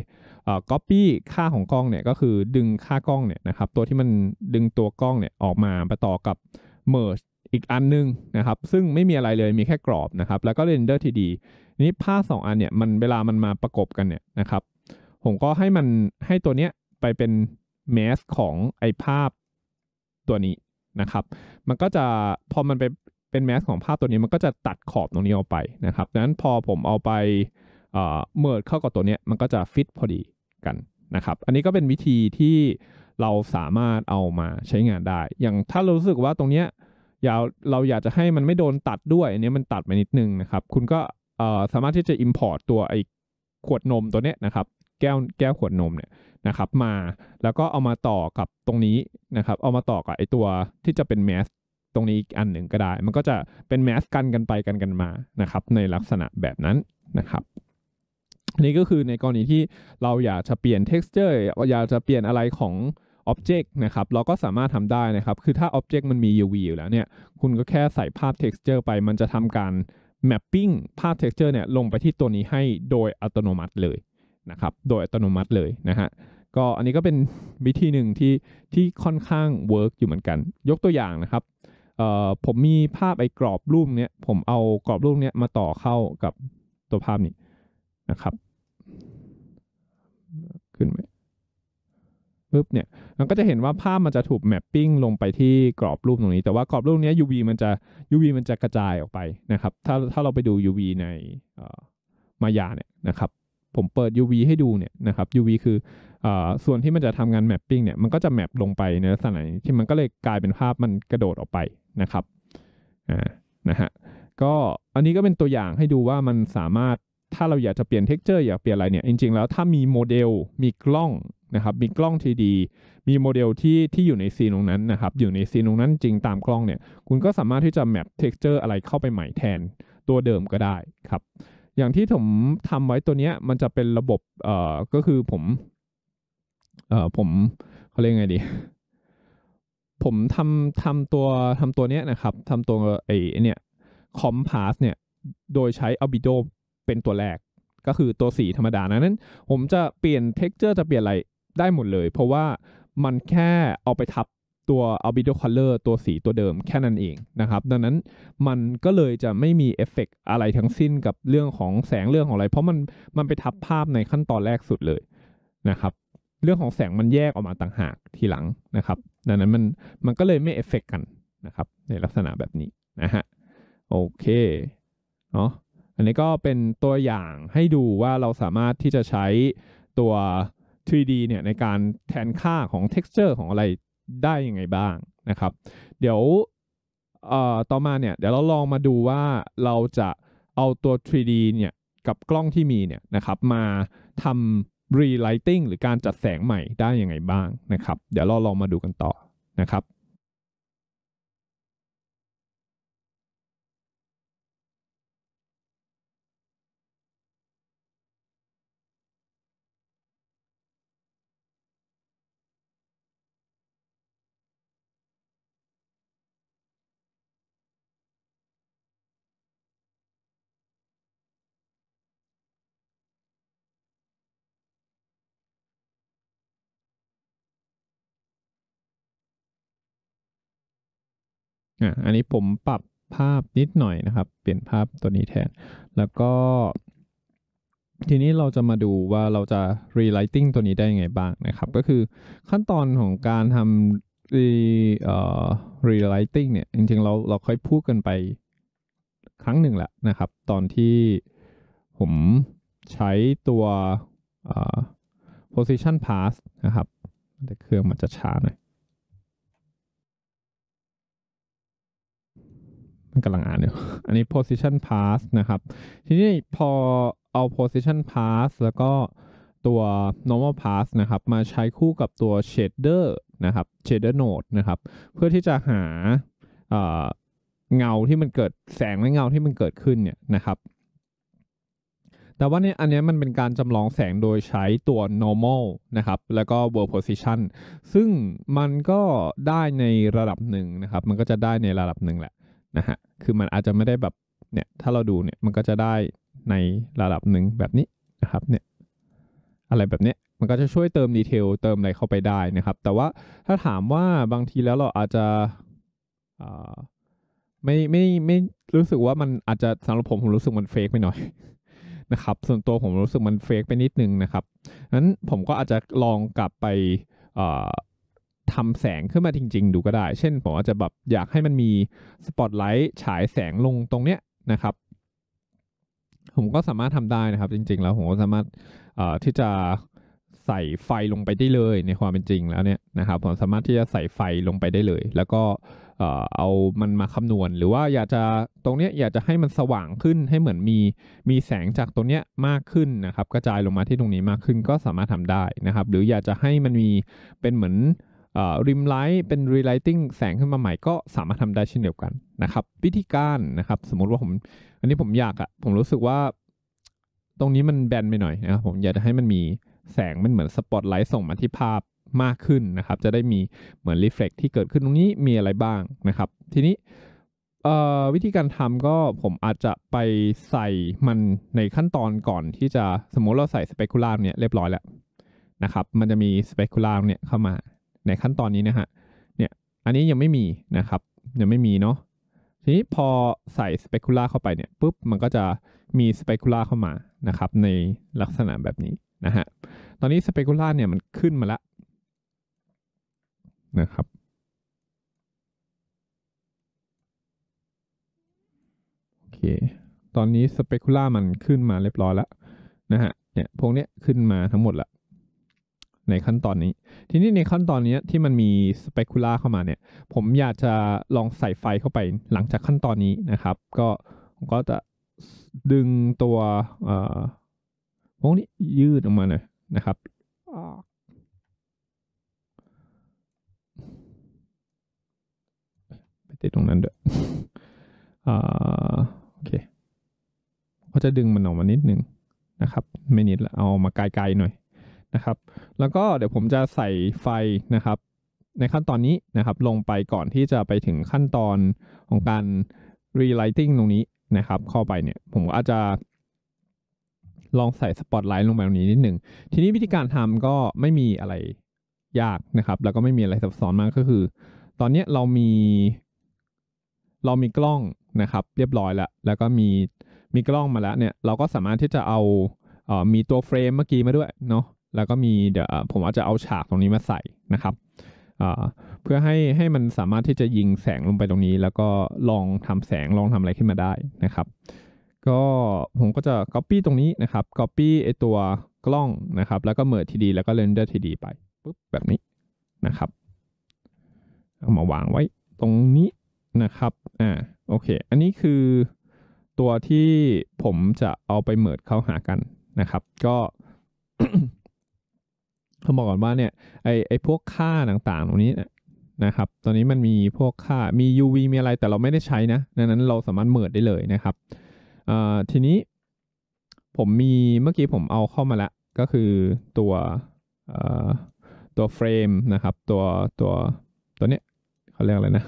Speaker 1: เอ่อปปี้ค่าของกล้องเนี่ยก็คือดึงค่ากล้องเนี่ยนะครับตัวที่มันดึงตัวกล้องเนี่ยออกมาไปต่อกับเมอร์ e อีกอันนึงนะครับ ซึ่งไม่มีอะไรเลยมีแค่กรอบนะครับแล้วก็เรนเดอร์ทีดี นี้ภาพ2อันเนี่ยมันเวลามันมาประกบกันเนี่ยนะครับผมก็ให้มันให้ตัวเนี้ยไปเป็นแมสของไอภาพตัวนี้นะครับ มันก็จะพอมันไปเป็นแมสของภาพตัวนี้มันก็จะตัดขอบตรงนี้ออกไปนะครับดังนั้นพอผมเอาไปเมิร์ดเข้ากับตัวนี้มันก็จะฟิตพอดีกันนะครับ อันนี้ก็เป็นวิธีที่เราสามารถเอามาใช้งานได้ อย่างถ้าเรารู้สึกว่าตรงเนี้ยอยาเราอยากจะให้มันไม่โดนตัดด้วยอันนี้มันตัดไปนิดนึงนะครับ คุณก็สามารถที่จะ import ตัวไอ้ขวดนมตัวเนี้ยนะครับแก้วแก้วขวดนมเนี่ยนะครับมาแล้วก็เอามาต่อกับตรงนี้นะครับเอามาต่อกับไอตัวที่จะเป็นแมสตรงนี้อีกอันหนึ่งก็ได้ มันก็จะเป็นแมสกันกันไปกันกันมานะครับในลักษณะแบบนั้นนะครับนี่ก็คือในกรณีที่เราอยากจะเปลี่ยน texture อยากจะเปลี่ยนอะไรของ object นะครับเราก็สามารถทำได้นะครับ คือถ้า object มันมี UV อยู่แล้วเนี่ยคุณก็แค่ใส่ภาพ texture ไปมันจะทำการ mapping ภาพ texture เนี่ยลงไปที่ตัวนี้ให้โดยอัตโนมัติเลยนะครับโดยอัตโนมัติเลยนะฮะก็อันนี้ก็เป็นวิธีหนึ่งที่ที่ค่อนข้างเวิร์กอยู่เหมือนกัน ยกตัวอย่างนะครับผมมีภาพไอ้กรอบรูปเนี้ยผมเอากรอบรูปเนี้ยมาต่อเข้ากับตัวภาพนี้นะครับ ขึ้นไหมปึ๊บเนี่ยมันก็จะเห็นว่าภาพมันจะถูกแมปปิ้งลงไปที่กรอบรูปตรงนี้แต่ว่ากรอบรูปเนี้ย UV มันจะ UV มันจะกระจายออกไปนะครับ ถ้าถ้าเราไปดู UV ในมายาเนี่ยนะครับผมเปิด UV ให้ดูเนี่ยนะครับ UV คืออส่วนที่มันจะทำงานแมปปิ้งเนี่ย มันก็จะแมปลงไปในลักษณะที่มันก็เลยกลายเป็นภาพมันกระโดดออกไปนะครับอ่านะฮะก็อันนี้ก็เป็นตัวอย่างให้ดูว่ามันสามารถถ้าเราอยากจะเปลี่ยนเท็กเจอร์อยากเปลี่ยนอะไรเนี่ย จริงๆ แล้วถ้ามีโมเดลมีกล้องนะครับ มีกล้อง 3D มีโมเดลที่ที่อยู่ในซีนตรงนั้นนะครับอยู่ในซีนตรงนั้นจริงตามกล้องเนี่ยคุณก็สามารถที่จะแมปเท็กเจอร์อะไรเข้าไปใหม่แทนตัวเดิมก็ได้ครับอย่างที่ผมทำไว้ตัวเนี้ย มันจะเป็นระบบเอ่อก็คือผมเอ่อผมเขาเรียกไงดี ผมทำทำตัวทำตัวเนี้ยนะครับทำตัวไอ้เนี่ยคอมพาสเนี่ยโดยใช้อบิโดเป็นตัวแรก ก็คือตัวสีธรรมดานะนั้นผมจะเปลี่ยนเท็กเจอร์จะเปลี่ยนอะไรได้หมดเลย เพราะว่ามันแค่เอาไปทับตัว albedo color ตัวสีตัวเดิมแค่นั้นเองนะครับดังนั้นมันก็เลยจะไม่มีเอฟเฟกอะไรทั้งสิ้นกับเรื่องของแสงเรื่องของอะไร เพราะมันมันไปทับภาพในขั้นตอนแรกสุดเลยนะครับ เรื่องของแสงมันแยกออกมาต่างหากทีหลังนะครับดังนั้นมันมันก็เลยไม่เอฟเฟกกันนะครับในลักษณะแบบนี้นะฮะโอเคเนาะอันนี้ก็เป็นตัวอย่างให้ดูว่าเราสามารถที่จะใช้ตัว 3D เนี่ยในการแทนค่าของ texture ของอะไรได้ยังไงบ้างนะครับ เดี๋ยวต่อมาเนี่ย เดี๋ยวเราลองมาดูว่าเราจะเอาตัว 3D เนี่ยกับกล้องที่มีเนี่ยนะครับมาทำ relighting หรือการจัดแสงใหม่ได้ยังไงบ้างนะครับ เดี๋ยวเราลองมาดูกันต่อนะครับอ่ะอันนี้ผมปรับภาพนิดหน่อยนะครับ เปลี่ยนภาพตัวนี้แทน แล้วก็ทีนี้เราจะมาดูว่าเราจะ relighting ตัวนี้ได้ยังไงบ้างนะครับ ก็คือขั้นตอนของการทำรีเอ่อ relighting เนี่ย จริงๆเราเราเคยพูดกันไปครั้งหนึ่งแหละนะครับ ตอนที่ผมใช้ตัว position pass นะครับแต่เครื่องมันจะช้าหน่อยมันกำลังอ่านอยู่ อันนี้ position pass นะครับ ทีนี้พอเอา position pass แล้วก็ตัว normal pass นะครับ มาใช้คู่กับตัว shader นะครับ shader node นะครับ เพื่อที่จะหาเงาที่มันเกิดแสงและเงาที่มันเกิดขึ้นเนี่ยนะครับ แต่ว่าเนี่ยอันนี้มันเป็นการจำลองแสงโดยใช้ตัว normal นะครับ แล้วก็ world position ซึ่งมันก็ได้ในระดับหนึ่งนะครับ มันก็จะได้ในระดับหนึ่งแหละนะฮะ คือมันอาจจะไม่ได้แบบ เนี่ย ถ้าเราดูเนี่ย มันก็จะได้ในระดับหนึ่งแบบนี้นะครับ เนี่ย อะไรแบบเนี้ย มันก็จะช่วยเติมดีเทล เติมอะไรเข้าไปได้นะครับ แต่ว่าถ้าถามว่าบางทีแล้วเราอาจจะไม่ ไม่ ไม่รู้สึกว่ามันอาจจะสำหรับผมผมรู้สึกมันเฟกไปหน่อยนะครับ ส่วนตัวผมรู้สึกมันเฟกไปนิดนึงนะครับนั้นผมก็อาจจะลองกลับไปทำแสงขึ้นมาจริงๆดูก็ได้ เช่นผมอาจจะแบบอยากให้มันมีสปอตไลท์ฉายแสงลงตรงเนี้ยนะครับ ผมก็สามารถทำได้นะครับจริงๆแล้วผมก็สามารถที่จะใส่ไฟลงไปได้เลยในความเป็นจริงแล้วเนี่ยนะครับผมสามารถที่จะใส่ไฟลงไปได้เลย แล้วก็เอามันมาคำนวณหรือว่าอยากจะตรงเนี้ย อยากจะให้มันสว่างขึ้นให้เหมือนมีมีแสงจากตรงเนี้ยมากขึ้นนะครับ กระจายลงมาที่ตรงนี้มากขึ้นก็สามารถทำได้นะครับ หรืออยากจะให้มันมีเป็นเหมือนริมไลท์เป็นรีไลติ้งแสงขึ้นมาใหม่ก็สามารถทำได้เช่นเดียวกันนะครับ วิธีการนะครับ สมมุติว่าผม อันนี้ผมอยากอะผมรู้สึกว่า ตรงนี้มันแบนไปหน่อยนะครับผมอยากจะให้มันมีแสงมันเหมือนสปอตไลท์ส่งมาที่ภาพมากขึ้นนะครับ จะได้มีเหมือนรีเฟล็กที่เกิดขึ้นตรงนี้มีอะไรบ้างนะครับ ทีนี้วิธีการทำก็ผมอาจจะไปใส่มันในขั้นตอนก่อนที่จะสมมติเราใส่สเปกุลาร์เนี่ยเรียบร้อยแล้วนะครับ มันจะมีสเปกุลาร์เนี่ยเข้ามาในขั้นตอนนี้นะฮะ เนี่ย อันนี้ยังไม่มีนะครับ ยังไม่มีเนาะ ทีนี้พอใส่สเปกุล่าเข้าไปเนี่ยปุ๊บ มันก็จะมีสเปกุล่าเข้ามานะครับในลักษณะแบบนี้นะฮะ ตอนนี้สเปกุล่าเนี่ยมันขึ้นมาแล้วนะครับ โอเค ตอนนี้สเปกุล่ามันขึ้นมาเรียบร้อยแล้วนะฮะ เนี่ย พวกเนี้ยขึ้นมาทั้งหมดละในขั้นตอนนี้ทีนี้ในขั้นตอนนี้ที่มันมีสเปกุล่าเข้ามาเนี่ยผมอยากจะลองใส่ไฟเข้าไปหลังจากขั้นตอนนี้นะครับ ก็ผมก็จะดึงตัวพวกนี้ยืดออกมาหน่อยนะครับ ไปติดตรงนั้นด้วยโอเคก็จะดึงมันออกมานิดนึงนะครับไม่นิดละเอามาไกลๆหน่อยนะครับแล้วก็เดี๋ยวผมจะใส่ไฟนะครับ ในขั้นตอนนี้นะครับ ลงไปก่อนที่จะไปถึงขั้นตอนของการ relighting ตรงนี้นะครับ เข้าไปเนี่ยผมก็อาจจะ ลองใส่สปอตไลท์ลงไปตรงนี้นิดหนึ่งทีนี้วิธีการทำก็ไม่มีอะไรยากนะครับ แล้วก็ไม่มีอะไรซับซ้อนมากก็คือ ตอนนี้เรามี เรามีกล้องนะครับเรียบร้อยแล้วแล้วก็มีมีกล้องมาแล้วเนี่ยเราก็สามารถที่จะเอาเอ่อมีตัวเฟรมเมื่อกี้มาด้วยเนาะแล้วก็มีเดี๋ยวผมอาจจะเอาฉากตรงนี้มาใส่นะครับเพื่อให้ให้มันสามารถที่จะยิงแสงลงไปตรงนี้ แล้วก็ลองทำแสงลองทำอะไรขึ้นมาได้นะครับ ก็ผมก็จะ Copy ตรงนี้นะครับ Copy ไอตัวกล้องนะครับ แล้วก็เมิดทีดี แล้วก็เรนเดอร์ทีดีไปปุ๊บแบบนี้นะครับเอามาวางไว้ตรงนี้นะครับอ่าโอเค อันนี้คือตัวที่ผมจะเอาไปเมิดเข้าหากันนะครับ ก็ต้องบอกก่อนว่าเนี่ยไอไอพวกค่าต่างๆตรงนี้นะครับตอนนี้มันมีพวกค่ามี UV มีอะไรแต่เราไม่ได้ใช้นะดังนั้นเราสามารถเมิดได้เลยนะครับทีนี้ผมมีเมื่อกี้ผมเอาเข้ามาแล้ว ก็คือตัวตัวเฟรมนะครับตัวตัวตัวเนี้ยเขาเรียกอะไรนะ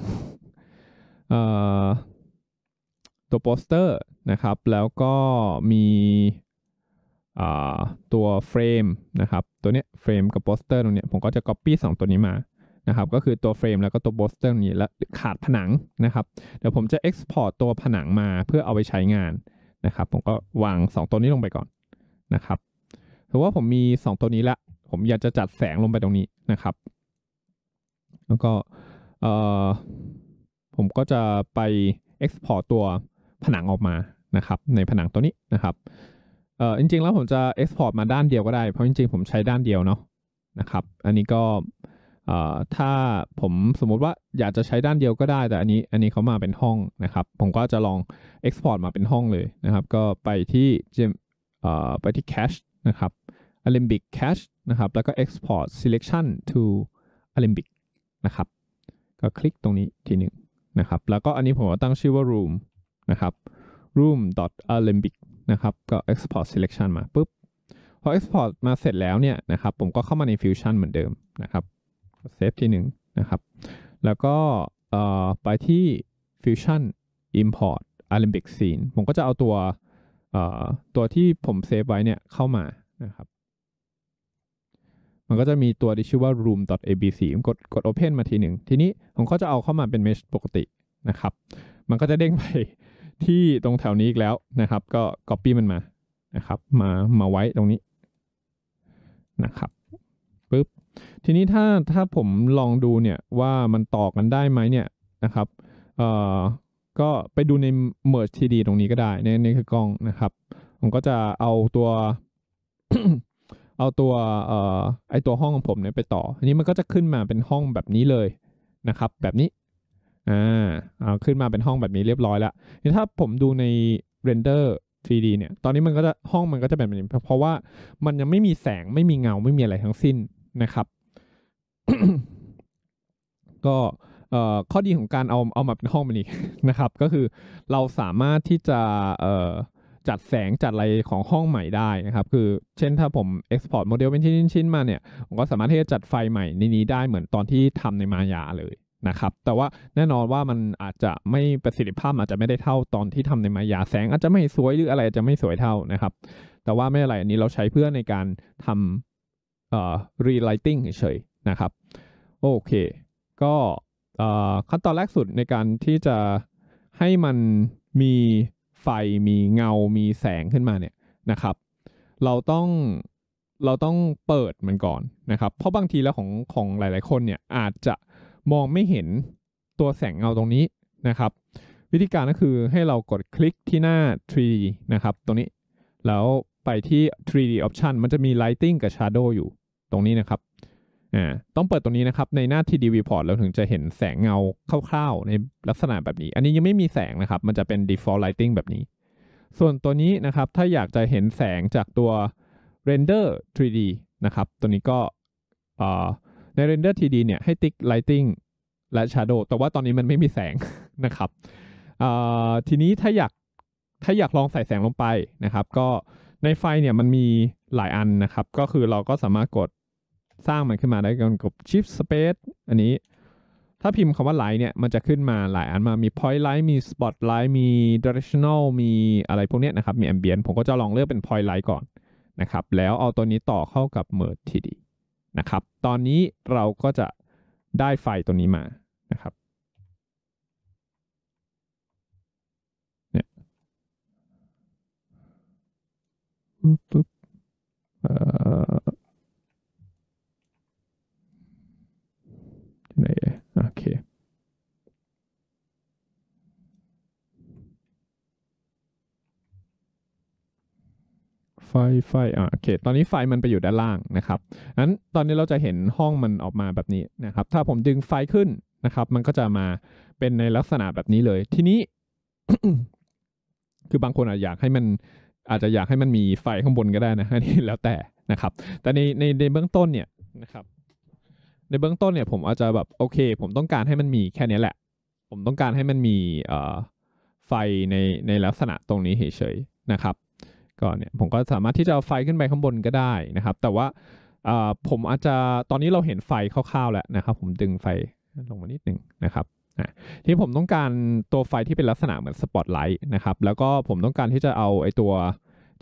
Speaker 1: ตัวโปสเตอร์นะครับ แล้วก็มีตัวเฟรมนะครับตัวเนี้ยเฟรมกับโปสเตอร์ตรงเนี้ยผมก็จะ Copy 2ตัวนี้มานะครับก็คือตัวเฟรมแล้วก็ตัวโปสเตอร์นี้แล้วขาดผนังนะครับเดี๋ยวผมจะ Export ตัวผนังมาเพื่อเอาไปใช้งานนะครับ ผมก็วาง 2 ตัวนี้ลงไปก่อนนะครับถือว่าผมมี 2 ตัวนี้ละผมอยากจะจัดแสงลงไปตรงนี้นะครับแล้วก็ผมก็จะไป Export ตัวผนังออกมานะครับในผนังตัวนี้นะครับเออจริงๆแล้วผมจะ export มาด้านเดียวก็ได้เพราะจริงๆผมใช้ด้านเดียวเนาะนะครับอันนี้ก็เอ่อถ้าผมสมมุติว่าอยากจะใช้ด้านเดียวก็ได้แต่อันนี้อันนี้เขามาเป็นห้องนะครับผมก็จะลอง export มาเป็นห้องเลยนะครับก็ไปที่เอ่อไปที่ cache นะครับ alembic cache นะครับแล้วก็ export selection to alembic นะครับก็คลิกตรงนี้ทีหนึ่งนะครับแล้วก็อันนี้ผมตั้งชื่อว่า room นะครับ room alembic นะครับก็ export selection มาปุ๊บพอ export มาเสร็จแล้วเนี่ยนะครับผมก็เข้ามาใน fusion เหมือนเดิมนะครับเซฟที่หนึ่งนะครับแล้วก็ไปที่ fusion import alembic scene ผมก็จะเอาตัวตัวที่ผมเซฟไว้เนี่ยเข้ามานะครับมันก็จะมีตัวที่ชื่อว่า room.abc กดกด open มาทีหนึ่งทีนี้ผมก็จะเอาเข้ามาเป็น mesh ปกตินะครับ มันก็จะเด้งไปที่ตรงแถวนี้อีกแล้วนะครับก็ Copy มันมานะครับมามาไว้ตรงนี้นะครับปุ๊บทีนี้ถ้าถ้าผมลองดูเนี่ยว่ามันต่อกันได้ไหมเนี่ยนะครับเอ่อก็ไปดูใน merge td ตรงนี้ก็ได้ในนี่คือกล้องนะครับ ผมก็จะเอาตัว เอาตัวเอ่อไอตัวห้องของผมเนี่ยไปต่อ อันนี้มันก็จะขึ้นมาเป็นห้องแบบนี้เลยนะครับ แบบนี้อ่าเอาขึ้นมาเป็นห้องแบบนี้เรียบร้อยแล้วถ้าผมดูในเรนเดอร์ 3D เนี่ย ตอนนี้มันก็จะห้องมันก็จะแบบนี้เพราะว่ามันยังไม่มีแสงไม่มีเงาไม่มีอะไรทั้งสิ้นนะครับ ก็ข้อดีของการเอาเอามาเป็นห้องมันนี้นะครับ ก็คือเราสามารถที่จะจัดแสงจัดอะไรของห้องใหม่ได้นะครับ คือ เช่นถ้าผม export โมเดลเป็นชิ้นๆมาเนี่ยผมก็สามารถที่จะจัดไฟใหม่ในนี้ได้เหมือนตอนที่ทำในมายาเลยนะครับ แต่ว่าแน่นอนว่ามันอาจจะไม่ประสิทธิภาพอาจจะไม่ได้เท่าตอนที่ทำในมายาแสง อาจจะไม่สวยหรืออะไรจะไม่สวยเท่านะครับ แต่ว่าไม่อะไรอันนี้เราใช้เพื่อในการทำเอ่อรีไลติงเฉยนะครับโอเค ก็ขั้นตอนแรกสุดในการที่จะให้มันมีไฟมีเงามีแสงขึ้นมาเนี่ยนะครับ เราต้องเราต้องเปิดมันก่อนนะครับ เพราะบางทีแล้วของของหลาย ๆคนเนี่ยอาจจะมองไม่เห็นตัวแสงเงาตรงนี้นะครับ วิธีการก็คือให้เรากดคลิกที่หน้า 3D นะครับ ตรงนี้ แล้วไปที่ 3D option มันจะมี lighting กับ shadow อยู่ตรงนี้นะครับอ่าต้องเปิดตรงนี้นะครับ ในหน้า 3D v i e w p o r t เราถึงจะเห็นแสงเงาคร่าวๆ ในลักษณะแบบนี้ อันนี้ยังไม่มีแสงนะครับ มันจะเป็น default lighting แบบนี้ ส่วนตัวนี้นะครับ ถ้าอยากจะเห็นแสงจากตัว render 3D นะครับ ตัวนี้ก็อ่าใน Render 3D เนี่ยให้ติ๊ก Lighting และ Shadow แต่ว่าตอนนี้มันไม่มีแสงนะครับ ทีนี้ถ้าอยากถ้าอยากลองใส่แสงลงไปนะครับ ก็ในไฟเนี่ยมันมีหลายอันนะครับ ก็คือเราก็สามารถกดสร้างมันขึ้นมาได้กันกับ Shift Space อันนี้ถ้าพิมพ์คำว่าไลท์เนี่ยมันจะขึ้นมาหลายอันมามี Point Light มี Spot Light มี Directional มีอะไรพวกนี้นะครับ มี Ambient ผมก็จะลองเลือกเป็น Point Light ก่อนนะครับแล้วเอาตัวนี้ต่อเข้ากับ Merge ทีดีนะครับ ตอนนี้เราก็จะได้ไฟตัวนี้มา นะครับเนี่ยปุ๊บไฟไฟอ่าโอเคตอนนี้ไฟมันไปอยู่ด้านล่างนะครับนั้นตอนนี้เราจะเห็นห้องมันออกมาแบบนี้นะครับ ถ้าผมดึงไฟขึ้นนะครับ มันก็จะมาเป็นในลักษณะแบบนี้เลย ทีนี้ คือบางคนอาจอยากให้มันอาจจะอยากให้มันมีไฟข้างบนก็ได้นะอันนี้แล้วแต่นะครับแต่ในในในเบื้องต้นเนี่ยนะครับ ในเบื้องต้นเนี่ย ผมอาจจะแบบโอเค ผมต้องการให้มันมีแค่นี้แหละ ผมต้องการให้มันมีไฟในในลักษณะตรงนี้เฉยๆนะครับก่อนเนี่ยผมก็สามารถที่จะเอาไฟขึ้นไปข้างบนก็ได้นะครับ แต่ว่าผมอาจจะตอนนี้เราเห็นไฟคร่าวๆแล้วนะครับ ผมดึงไฟลงมานิดหนึ่งนะครับ ที่ผมต้องการตัวไฟที่เป็นลักษณะเหมือนสปอตไลท์นะครับ แล้วก็ผมต้องการที่จะเอาไอตัว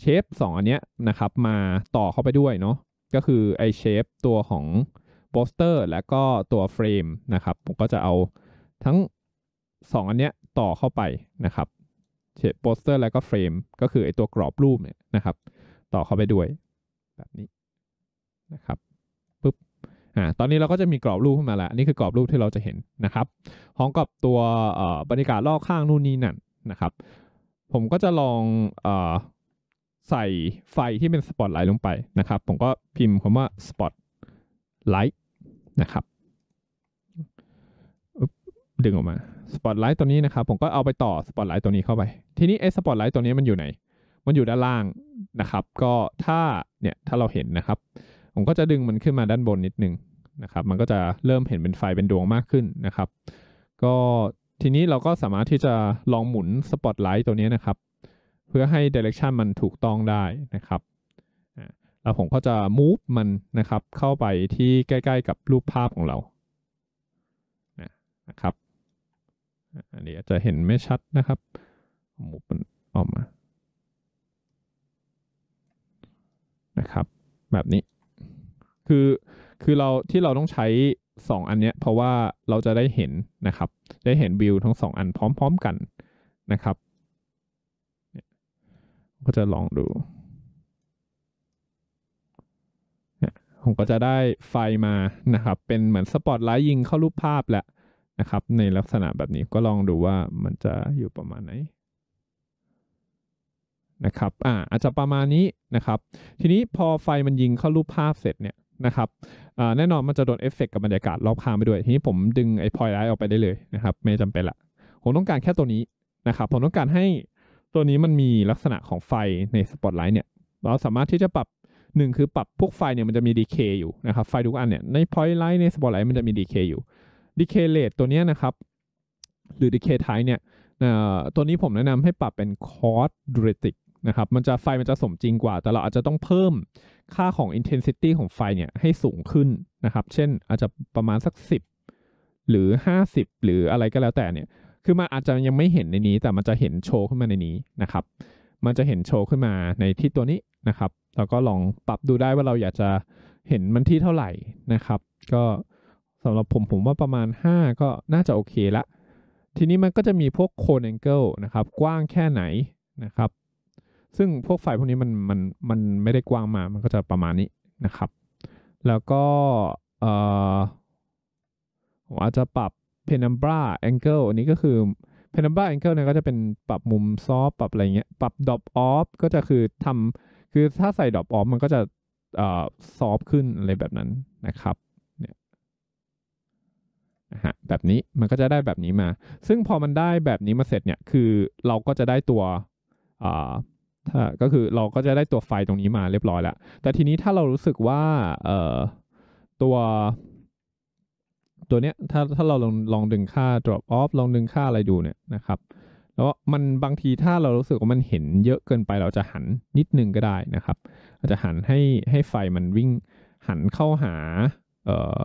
Speaker 1: เชฟสองอันเนี้ยนะครับ มาต่อเข้าไปด้วยเนาะก็คือไอเชฟตัวของโปสเตอร์ และก็ตัวเฟรมนะครับผมก็จะเอาทั้ง 2 อันเนี้ยต่อเข้าไปนะครับเ็ดโปสเตอร์แล้วก็เฟรมก็คือไอตัวกรอบรูปเนี่ยนะครับ ต่อเข้าไปด้วยแบบนี้นะครับปุ๊บอ่าตอนนี้เราก็จะมีกรอบรูปขึ้นมาแล้วนี่คือกรอบรูปที่เราจะเห็นนะครับพร้อมกับตัวบรรยากาศรอบข้างนู่นนี่นั่นนะครับ ผมก็จะลองอใส่ไฟที่เป็นสปอตไลท์ลงไปนะครับ ผมก็พิมพ์คำว่าสปอตไลท์นะครับดึงออกมาสปอตไลท์ตัวนี้นะครับ ผมก็เอาไปต่อสปอตไลท์ตัวนี้เข้าไป ทีนี้ไอ้สปอตไลท์ตัวนี้มันอยู่ไหนมันอยู่ด้านล่างนะครับ ก็ถ้าเนี่ยถ้าเราเห็นนะครับ ผมก็จะดึงมันขึ้นมาด้านบนนิดนึงนะครับ มันก็จะเริ่มเห็นเป็นไฟเป็นดวงมากขึ้นนะครับ ก็ทีนี้เราก็สามารถที่จะลองหมุนสปอตไลท์ตัวนี้นะครับ เพื่อให้เดเรคชันมันถูกต้องได้นะครับแล้วผมก็จะ move มันนะครับเข้าไปที่ใกล้ๆ กับรูปภาพของเรานะครับอันนี้อาจจะเห็นไม่ชัดนะครับหมุบออกมา นะครับ แบบนี้คือ คือเรา ที่เราต้องใช้ 2 อันเนี้ยเพราะว่าเราจะได้เห็นนะครับ ได้เห็นวิวทั้ง 2 อันพร้อมๆกันนะครับ ก็จะลองดูผมก็จะได้ไฟมานะครับ เป็นเหมือนสปอตไลท์ยิงเข้ารูปภาพแหละะครับในลักษณะแบบนี้ก็ลองดูว่ามันจะอยู่ประมาณไหนนะครับอ่าอาจจะประมาณนี้นะครับ ทีนี้พอไฟมันยิงเข้ารูปภาพเสร็จเนี่ยนะครับแน่นอนมันจะโดนเอฟเฟกกับบรรยากาศรอบข้างไปด้วย ทีนี้ผมดึงไอ้พอยไลท์ออกไปได้เลยนะครับไม่จำเป็นละ ผมต้องการแค่ตัวนี้นะครับผมต้องการให้ตัวนี้มันมีลักษณะของไฟในสปอตไลท์เนี่ยเราสามารถที่จะปรับหนึ่งคือปรับพวกไฟเนี่ยมันจะมีดีเคอยู่นะครับไฟทุกอันเนี่ยในพอยไลท์ในสปอตไลท์มันจะมีดีเคอยู่ดีเคเลตตัวนี้นะครับ หรือดีเคไทเนี่ยตัวนี้ผมแนะนำให้ปรับเป็นคอร์ดดูริติกนะครับ มันจะไฟมันจะสมจริงกว่า แต่เราอาจจะต้องเพิ่มค่าของอินเทนซิตี้ของไฟเนี่ยให้สูงขึ้นนะครับ เช่นอาจจะประมาณสัก 10 หรือ 50 หรืออะไรก็แล้วแต่เนี่ยคือมันอาจจะยังไม่เห็นในนี้ แต่มันจะเห็นโชว์ขึ้นมาในนี้นะครับ มันจะเห็นโชว์ขึ้นมาในที่ตัวนี้นะครับเราก็ลองปรับดูได้ว่าเราอยากจะเห็นมันที่เท่าไหร่นะครับ ก็สำหรับผมผมว่าประมาณ 5 ก็น่าจะโอเคละทีนี้มันก็จะมีพวกโคนแองเกิลนะครับ กว้างแค่ไหนนะครับ ซึ่งพวกไฟพวกนี้มันมันมันไม่ได้กว้างมามันก็จะประมาณนี้นะครับ แล้วก็เอ่อผมอาจจะปรับเพนัมบราแองเกิลอันนี้ก็คือเพนัมบราแองเกิลเนี่ยก็จะเป็นปรับมุมซอฟปรับอะไรเงี้ยปรับดอ o ออฟก็จะคือทำคือถ้าใส่ดอ o ออฟมันก็จะซอฟขึ้นอะไรแบบนั้นนะครับฮะแบบนี้มันก็จะได้แบบนี้มา ซึ่งพอมันได้แบบนี้มาเสร็จเนี่ย คือเราก็จะได้ตัวอ่าก็คือเราก็จะได้ตัวไฟตรงนี้มาเรียบร้อยแล้วแต่ทีนี้ถ้าเรารู้สึกว่า เอ่อตัว ตัวเนี้ยถ้าถ้าเราลองลองดึงค่า drop off ลองดึงค่าอะไรดูเนี่ยนะครับ แล้วมันบางทีถ้าเรารู้สึกว่ามันเห็นเยอะเกินไป เราจะหันนิดนึงก็ได้นะครับอาจจะหันให้ให้ไฟมันวิ่ง หันเข้าหา เอ่อ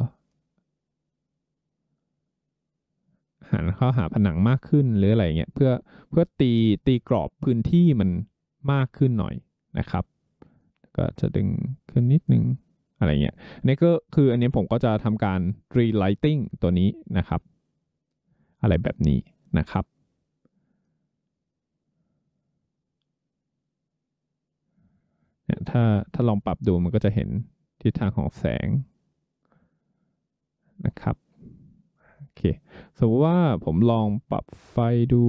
Speaker 1: หันเข้าหาผนังมากขึ้นหรืออะไรเงี้ยเพื่อเพื่อตีตีกรอบพื้นที่มันมากขึ้นหน่อยนะครับก็จะดึงขึ้นนิดนึงอะไรเงี้ยนี่ก็คืออันนี้ผมก็จะทำการ relighting ตัวนี้นะครับ อะไรแบบนี้นะครับเนี่ยถ้าถ้าลองปรับดูมันก็จะเห็นทิศทางของแสงนะครับเคสมมติว่าผมลองปรับไฟดู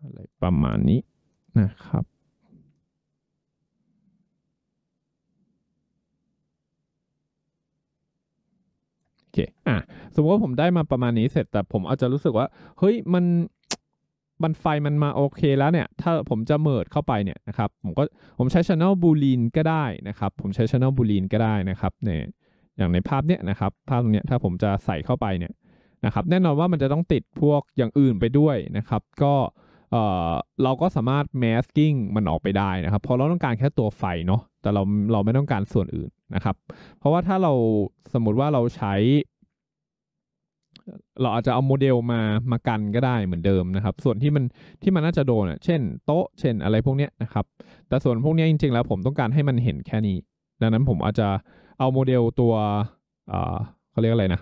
Speaker 1: อะไรประมาณนี้นะครับโอเคอ่ะสมมติว่าผมได้มาประมาณนี้เสร็จแต่ผมอาจจะรู้สึกว่าเฮ้ยมันบันไฟมันมาโอเคแล้วเนี่ยถ้าผมจะเมิดเข้าไปเนี่ยนะครับผมก็ผมใช้ Channel b o o l e ก็ได้นะครับผมใช้ Channel b o o l e ก็ได้นะครับเนี่ยอย่างในภาพเนี้ยนะครับภาพตรงเนี้ยถ้าผมจะใส่เข้าไปเนี่ยนะครับแน่นอนว่ามันจะต้องติดพวกอย่างอื่นไปด้วยนะครับก็เออเราก็สามารถ masking มันออกไปได้นะครับเพราะเราต้องการแค่ตัวไฟเนาะแต่เราเราไม่ต้องการส่วนอื่นนะครับเพราะว่าถ้าเราสมมติว่าเราใช้เราอาจจะเอาโมเดลมามากันก็ได้เหมือนเดิมนะครับ ส่วนที่มันที่มันน่าจะโดนเช่นโต๊ะเช่นอะไรพวกเนี้ยนะครับ แต่ส่วนพวกนี้จริงๆ แล้ว ผมต้องการให้มันเห็นแค่นี้ ดังนั้นผมอาจจะเอาโมเดลตัว เขาเรียกอะไรนะ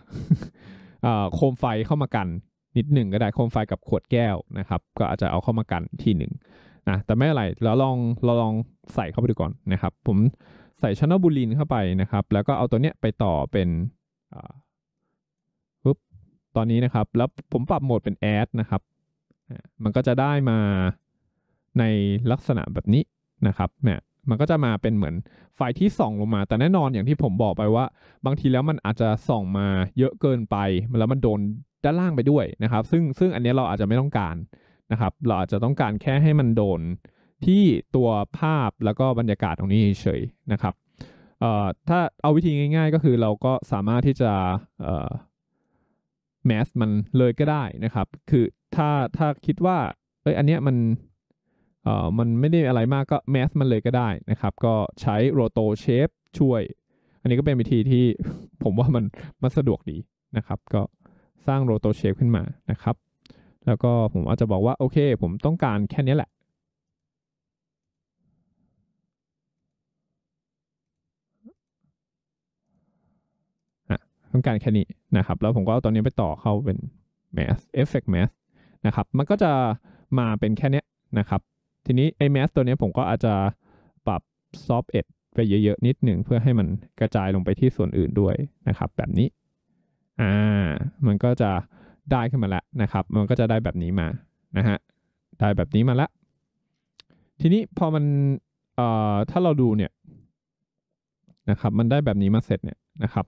Speaker 1: โคมไฟเข้ามากัน นิดหนึ่งก็ได้โคมไฟกับขวดแก้วนะครับ ก็อาจจะเอาเข้ามากันทีหนึ่งนะแต่ไม่อะไรเราลองเราลองใส่เข้าไปดูก่อนนะครับ ผมใส่ช้นอบูลินเข้าไปนะครับ แล้วก็เอาตัวเนี้ยไปต่อเป็นตอนนี้นะครับแล้วผมปรับโหมดเป็นแอดนะครับ มันก็จะได้มาในลักษณะแบบนี้นะครับเนี่ยมันก็จะมาเป็นเหมือนไฟที่ส่องลงมา แต่แน่นอนอย่างที่ผมบอกไปว่า บางทีแล้วมันอาจจะส่องมาเยอะเกินไปแล้วมันโดนด้านล่างไปด้วยนะครับ ซึ่งซึ่งอันนี้เราอาจจะไม่ต้องการนะครับ เราอาจจะต้องการแค่ให้มันโดนที่ตัวภาพแล้วก็บรรยากาศตรงนี้เฉยนะครับถ้าเอาวิธีง่าย ๆ ก็คือเราก็สามารถที่จะแมสมันเลยก็ได้นะครับ คือถ้าถ้าคิดว่าเอ้ย อันเนี้ยมัน เอ่อ มันไม่ได้อะไรมากก็แมสมันเลยก็ได้นะครับ ก็ใช้โรโตเชฟช่วย อันนี้ก็เป็นวิธีที่ผมว่ามันมันสะดวกดีนะครับ ก็สร้างโรโตเชฟขึ้นมานะครับ แล้วก็ผมอาจจะบอกว่าโอเคผมต้องการแค่นี้แหละต้องการแค่นี้นะครับ แล้วผมก็เอาตอนนี้ไปต่อเข้าเป็น mask effect mask นะครับมันก็จะมาเป็นแค่นี้นะครับทีนี้ไอ้ mask ตัวนี้ผมก็อาจจะปรับ soft edge ไปเยอะๆนิดหนึ่งเพื่อให้มันกระจายลงไปที่ส่วนอื่นด้วยนะครับแบบนี้อ่ามันก็จะได้ขึ้นมาแล้วนะครับ มันก็จะได้แบบนี้มานะฮะได้แบบนี้มาแล้วทีนี้พอมันเอ่อถ้าเราดูเนี่ยนะครับมันได้แบบนี้มาเสร็จเนี่ยนะครับ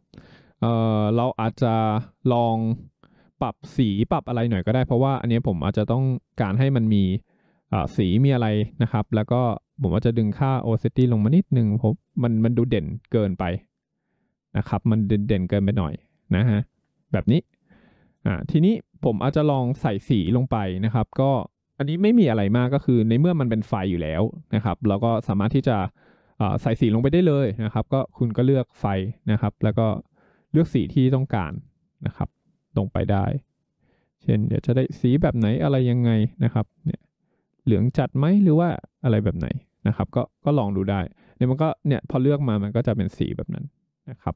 Speaker 1: เออเราอาจจะลองปรับสีปรับอะไรหน่อยก็ได้ เพราะว่าอันนี้ผมอาจจะต้องการให้มันมีสีมีอะไรนะครับ แล้วก็ผมว่าจะดึงค่า o อเซ i t y ลงมานิดหนึ่งผมมันมันดูเด่นเกินไปนะครับ มันเด่นเกินไปหน่อยนะฮะแบบนี้อ่าทีนี้ผมอาจจะลองใส่สีลงไปนะครับ ก็อันนี้ไม่มีอะไรมากก็คือ ในเมื่อมันเป็นไฟอยู่แล้วนะครับ เราก็สามารถที่จะใส่สีลงไปได้เลยนะครับ ก็คุณก็เลือกไฟนะครับ แล้วก็เลือกสีที่ต้องการนะครับลงไปได้ เช่นเดี๋ยวจะได้สีแบบไหนอะไรยังไงนะครับ เนี่ยเหลืองจัดไหมหรือว่าอะไรแบบไหนนะครับ ก็ก็ลองดูได้ เนี่ยมันก็เนี่ยพอเลือกมามันก็จะเป็นสีแบบนั้นนะครับ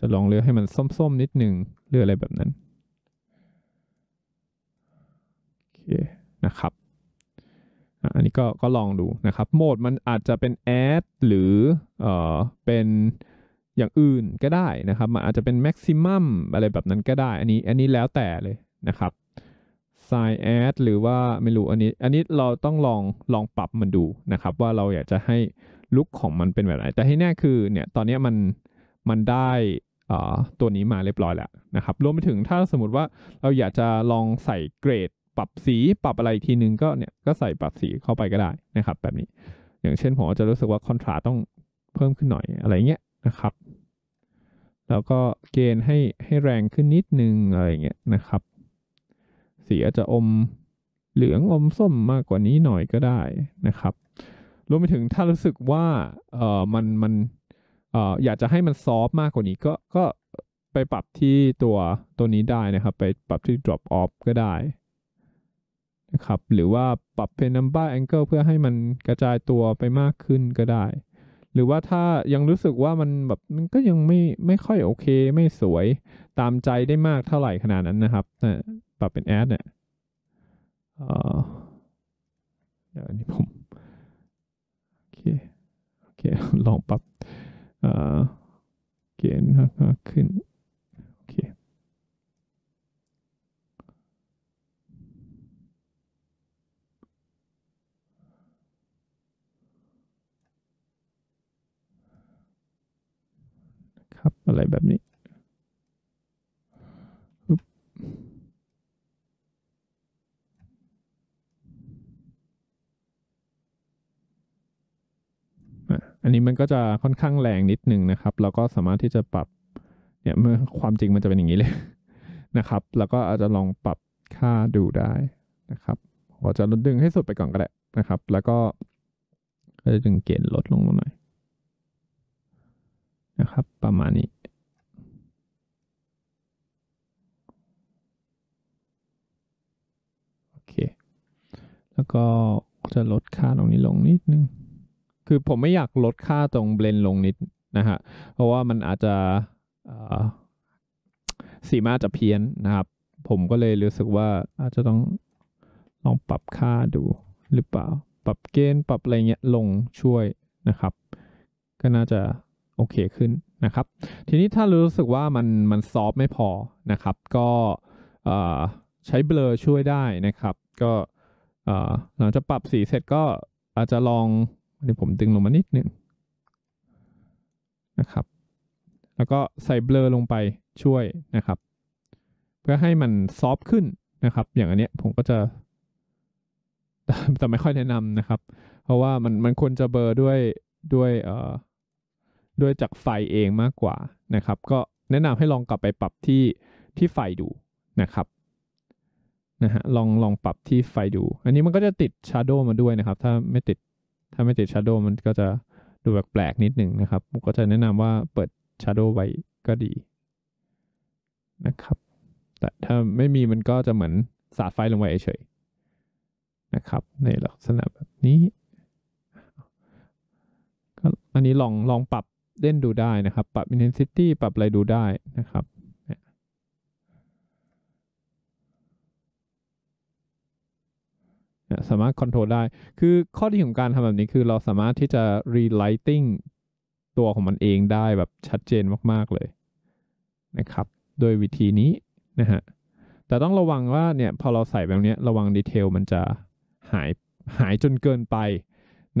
Speaker 1: จะลองเลือกให้มันส้มๆนิดหนึ่งเลือกอะไรแบบนั้น โอเคนะครับ อันนี้ก็ก็ลองดูนะครับ โหมดมันอาจจะเป็นแอดหรือเอ่อเป็นอย่างอื่นก็ได้นะครับมันอาจจะเป็นแม็กซิมัมอะไรแบบนั้นก็ได้อันนี้อันนี้แล้วแต่เลยนะครับ sign add หรือว่าไม่รู้อันนี้อันนี้เราต้องลองลองปรับมันดูนะครับว่าเราอยากจะให้ลุคของมันเป็นแบบไหนแต่ให้แน่คือเนี่ยตอนนี้มันมันได้ตัวนี้มาเรียบร้อยแล้วนะครับรวมไปถึงถ้าสมมติว่าเราอยากจะลองใส่เกรด ปรับสีปรับอะไรทีนึงก็เนี่ยก็ใส่ปรับสีเข้าไปก็ได้นะครับแบบนี้อย่างเช่นผมจะรู้สึกว่าคอนทราต้องเพิ่มขึ้นหน่อยอะไรเงี้ยนะครับแล้วก็เกณฑ์ให้ให้แรงขึ้นนิดนึงอะไรเงี้ยนะครับสีอาจจะอมเหลืองอมส้มมากกว่านี้หน่อยก็ได้นะครับ รวมไปถึงถ้ารู้สึกว่าเออมันมันเอออยากจะให้มันซอฟมากกว่านี้ ก็ก็ไปปรับที่ตัวตัวนี้ได้นะครับ ไปปรับที่ drop off ก็ได้นะครับ หรือว่าปรับเป็น number angle เพื่อให้มันกระจายตัวไปมากขึ้นก็ได้หรือว่าถ้ายังรู้สึกว่ามันแบบมันก็ยังไม่ไม่ค่อยโอเค ไม่สวยตามใจได้มากเท่าไหร่ขนาดนั้นนะครับนะปรับเป็นแอดเนี่ยเดี๋ยวนี้ผม โอเค โอเค ลองปรับเกณฑ์มากขึ้นไรแบบนี้ อันนี้มันก็จะค่อนข้างแรงนิดนึงนะครับ แล้วก็สามารถที่จะปรับเนี่ยเมื่อความจริงมันจะเป็นอย่างนี้เลยนะครับ แล้วก็อาจจะลองปรับค่าดูได้นะครับกาจะลดดึงให้สุดไปก่อนก็ได้นะครับ แล้วก็ก็จะดึงเกณฑ์ลดลงมาหน่อยนะครับ ประมาณนี้แล้วก็จะลดค่าตรงนี้ลงนิดนึง คือผมไม่อยากลดค่าตรงเบลนลงนิดนะฮะ เพราะว่ามันอาจจะสีมาจะเพี้ยนนะครับ ผมก็เลยรู้สึกว่าอาจจะต้องลองปรับค่าดู หรือเปล่า ปรับเกณฑ์ปรับอะไรเงี้ยลงช่วยนะครับ ก็น่าจะโอเคขึ้นนะครับ ทีนี้ถ้ารู้สึกว่ามันมันซอฟไม่พอนะครับ ก็ใช้เบลอช่วยได้นะครับ ก็หลังจากปรับสีเสร็จก็อาจจะลองเดี๋ยวผมดึงลงมานิดนึงนะครับ แล้วก็ใส่เบลอลงไปช่วยนะครับ เพื่อให้มันซอฟขึ้นนะครับ อย่างอันเนี้ยผมก็จะแต่ไม่ค่อยแนะนำนะครับ เพราะว่ามันมันควรจะเบลอด้วยด้วยเอ่อด้วยจากไฟเองมากกว่านะครับ ก็แนะนำให้ลองกลับไปปรับที่ที่ไฟดูนะครับนะฮะลองลองปรับที่ไฟดู อันนี้มันก็จะติดชาร์โดมาด้วยนะครับ ถ้าไม่ติดถ้าไม่ติดชาร์โดมันก็จะดูแปลกๆนิดหนึ่งนะครับ ก็จะแนะนำว่าเปิดชาร์โดไว้ก็ดีนะครับ แต่ถ้าไม่มีมันก็จะเหมือนสาดไฟลงไปเฉยๆนะครับ ในลักษณะแบบนี้ ก็อันนี้ลองลองปรับเล่นดูได้นะครับ ปรับ intensity ปรับอะไรดูได้นะครับสามารถคอนโทรลได้ คือข้อดีของการทำแบบนี้คือเราสามารถที่จะรีไลติ้งตัวของมันเองได้แบบชัดเจนมากๆเลยนะครับ โดยวิธีนี้นะฮะ แต่ต้องระวังว่าเนี่ยพอเราใส่แบบนี้ระวังดีเทลมันจะหายหายจนเกินไป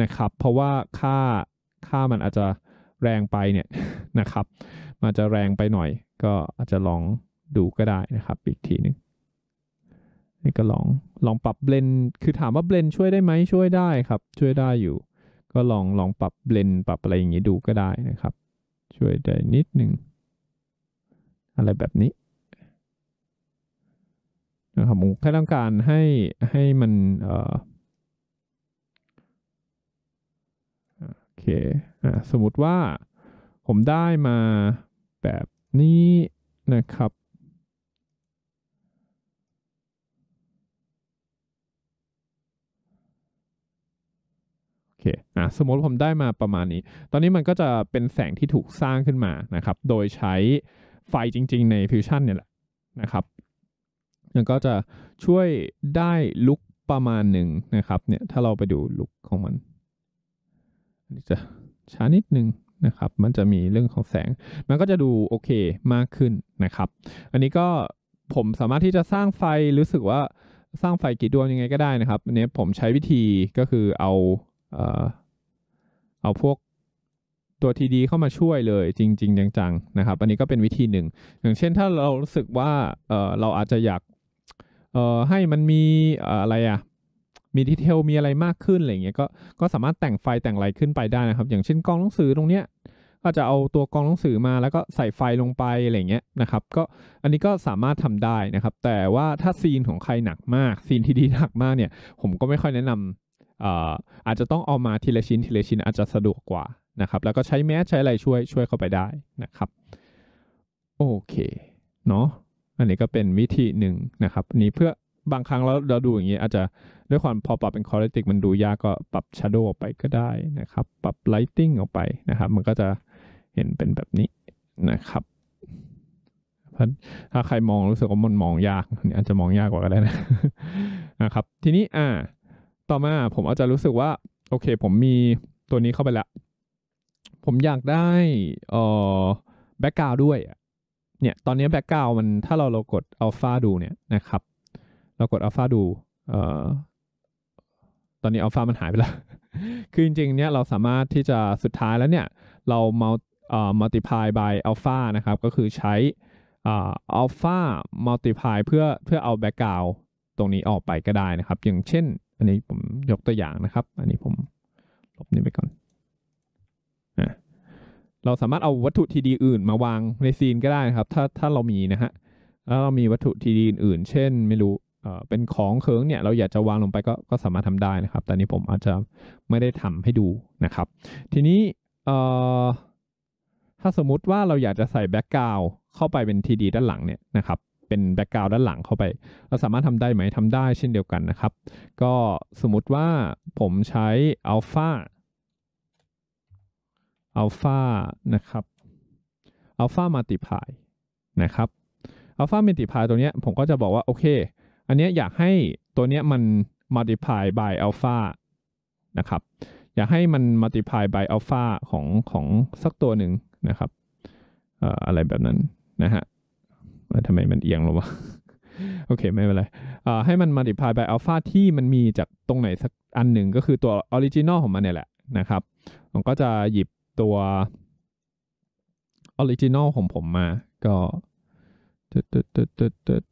Speaker 1: นะครับ เพราะว่าค่าค่ามันอาจจะแรงไปเนี่ยนะครับมันจะแรงไปหน่อย ก็อาจจะลองดูก็ได้นะครับอีกทีนึงนี่ก็ลองลองปรับเบลนคือถามว่าเบลนช่วยได้ไหมช่วยได้ครับ ช่วยได้อยู่ ก็ลองลองปรับเบลนปรับอะไรอย่างนี้ดูก็ได้นะครับ ช่วยได้นิดหนึ่งอะไรแบบนี้นะครับผมแค่ต้องการให้ให้มันเอ่อโอเคอ่าสมมติว่าผมได้มาแบบนี้นะครับคอ่ะสมมติผมได้มาประมาณนี้ ตอนนี้มันก็จะเป็นแสงที่ถูกสร้างขึ้นมานะครับ โดยใช้ไฟจริงๆในฟิวชั่นเนี่ยแหละนะครับมันก็จะช่วยได้ลุกประมาณหนึ่งนะครับ เนี่ยถ้าเราไปดูลุกของมันนีจะช้านิดนึงนะครับ มันจะมีเรื่องของแสง มันก็จะดูโอเคมากขึ้นนะครับ อันนี้ก็ผมสามารถที่จะสร้างไฟรู้สึกว่าสร้างไฟกี่ดวงยังไงก็ได้นะครับอันนี้ผมใช้วิธีก็คือเอาเอาพวกตัวทีดี เข้ามาช่วยเลย จริง ๆ จัง ๆ นะครับ อันนี้ก็เป็นวิธีหนึ่ง อย่างเช่นถ้าเรารู้สึกว่าเออเราอาจจะอยากเออให้มันมีอะไรอะมีดีเทลมีอะไรมากขึ้นอะไรเงี้ยก็ก็สามารถแต่งไฟแต่งอะไรขึ้นไปได้นะครับ อย่างเช่นกองหนังสือตรงเนี้ย ก็จะเอาตัวกองหนังสือมาแล้วก็ใส่ไฟลงไปอะไรเงี้ยนะครับ ก็อันนี้ก็สามารถทำได้นะครับ แต่ว่าถ้าซีนของใครหนักมาก ซีนที่ดีหนักมากเนี่ย ผมก็ไม่ค่อยแนะนำอาจจะต้องเอามาทีละชิ้นทีละชิ้นอาจจะสะดวกกว่านะครับ แล้วก็ใช้แมสใช้อะไรช่วยช่วยเข้าไปได้นะครับโอเคเนาะอันนี้ก็เป็นวิธีหนึ่งนะครับนี้เพื่อบางครั้งเราเราดูอย่างนี้อาจจะด้วยความพอปรับเป็นคอร์ติกมันดูยากก็ปรับชาร์โดไปก็ได้นะครับ ปรับไลติงออกไปนะครับ มันก็จะเห็นเป็นแบบนี้นะครับถ้าใครมองรู้สึกว่ามันมองยากอาจจะมองยากกว่าก็ได้นะนะครับ ทีนี้อ่าต่อมาผมอาจจะรู้สึกว่าโอเคผมมีตัวนี้เข้าไปแล้ว ผมอยากได้เอ่อแบ็กกราวด้วย เนี่ยตอนนี้แบ็กกราวมันถ้าเราเรากดอัลฟาดูเนี่ยนะครับ เรากดอัลฟาดูเอ่อตอนนี้อัลฟามันหายไปแล้ว คือจริงๆเนี่ยเราสามารถที่จะสุดท้ายแล้วเนี่ยเราเมาอ่อัลติพายบายอัลฟา นะครับก็คือใช้อัลฟามัลติพายเพื่อเพื่อเอาแบ็กกราวตรงนี้ออกไปก็ได้นะครับอย่างเช่นอันนี้ผมยกตัวอย่างนะครับ อันนี้ผมลบนี้ไปก่อน เราสามารถเอาวัตถุทีดีอื่นมาวางในซีนก็ได้นะครับ ถ้าถ้าเรามีนะฮะแล้วเรามีวัตถุทีดีอื่นเช่นไม่รู้เป็นของเคิงเนี่ยเราอยากจะวางลงไปก็ก็สามารถทำได้นะครับ แต่นี้ผมอาจจะไม่ได้ทำให้ดูนะครับ ทีนี้ถ้าสมมุติว่าเราอยากจะใส่แบ็กกราวเข้าไปเป็นทีดีด้านหลังเนี่ยนะครับเป็นแบ็กกราวด์ด้านหลังเข้าไป เราสามารถทำได้ไหมทำได้เช่นเดียวกันนะครับ ก็สมมุติว่าผมใช้อัลฟาอัลฟา นะครับอัลฟามัลติพาย นะครับอัลฟามัลติพายตัวเนี้ยผมก็จะบอกว่า โอเค อันเนี้ยอยากให้ตัวเนี้ยมันมัลติพาย by อัลฟา นะครับ อยากให้มันมัลติพาย by อัลฟาของของสักตัวหนึ่งนะครับอะไรแบบนั้นนะฮะทำไมมันเอียงลงวะ โอเค ไม่เป็นไรอ่ให้มันมัลติพายไปอัลฟาที่มันมีจากตรงไหนสักอันหนึ่งก็คือตัวออริจินอลของมันเนี่ยแหละนะครับ ผมก็จะหยิบตัวออริจินอลของผมมา ก็ตึ๊ดตึ๊ดตึ๊ดตึ๊ดตด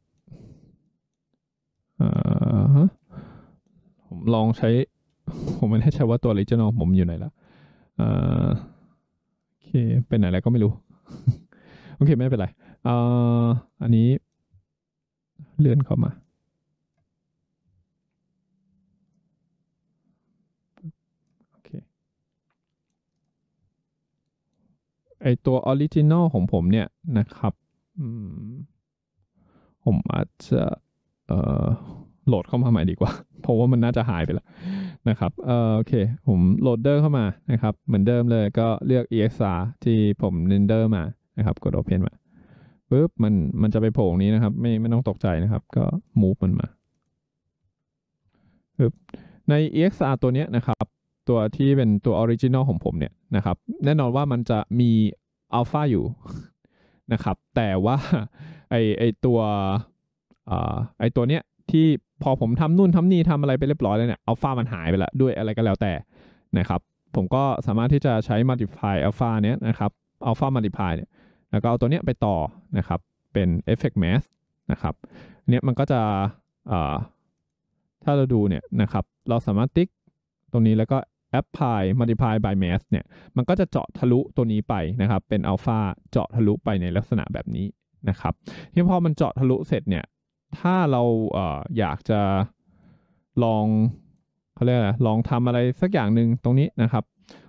Speaker 1: ผมลองใช้ ผมไม่แน่ใจว่าตัวออริจินอลผมอยู่ไหนละโอเค เป็นไหนแล้วก็ไม่รู้ โอเค ไม่เป็นไรเอ่ออันนี้เลื่อนเข้ามาโอเคไอตัวออริจินอลของผมเนี่ยนะครับ ผมอาจจะโหลดเข้ามาใหม่ดีกว่า เพราะว่ามันน่าจะหายไปแล้วนะครับ เอ่อโอเคผมโหลดเดอร์เข้ามานะครับ เหมือนเดิมเลยก็เลือก EXR ที่ผมเรนเดอร์มา นะครับกด Open มาปุ๊บมันมันจะไปโผล่นี้นะครับ ไม่ไม่ต้องตกใจนะครับ ก็มูฟมันมาปุ๊บใน EXR ตัวเนี้ยนะครับ ตัวที่เป็นตัวออริจินอลของผมเนี่ยนะครับ แน่นอนว่ามันจะมีอัลฟาอยู่นะครับ แต่ว่าไอไอตัวอไอตัวเนี้ยที่พอผมทำนู่นทำนี่ทำอะไรไปเรียบร้อยแล้วเนี่ยอัลฟามันหายไปละด้วยอะไรก็แล้วแต่นะครับ ผมก็สามารถที่จะใช้มัลติพายอัลฟาเนี้ยนะครับอัลฟามัลติพายเนี่ยแล้วก็เอาตัวเนี้ยไปต่อนะครับเป็น effect mask นะครับเนี้ยมันก็จะถ้าเราดูเนี่ยนะครับ เราสามารถติ๊กตรงนี้แล้วก็ apply multiply by mask เนี่ยมันก็จะเจาะทะลุตัวนี้ไปนะครับ เป็นอัลฟาเจาะทะลุไปในลักษณะแบบนี้นะครับที้พอมันเจาะทะลุเสร็จเนี่ย ถ้าเราเออยากจะลองเขาเรียกอะไรลองทำอะไรสักอย่างหนึ่งตรงนี้นะครับ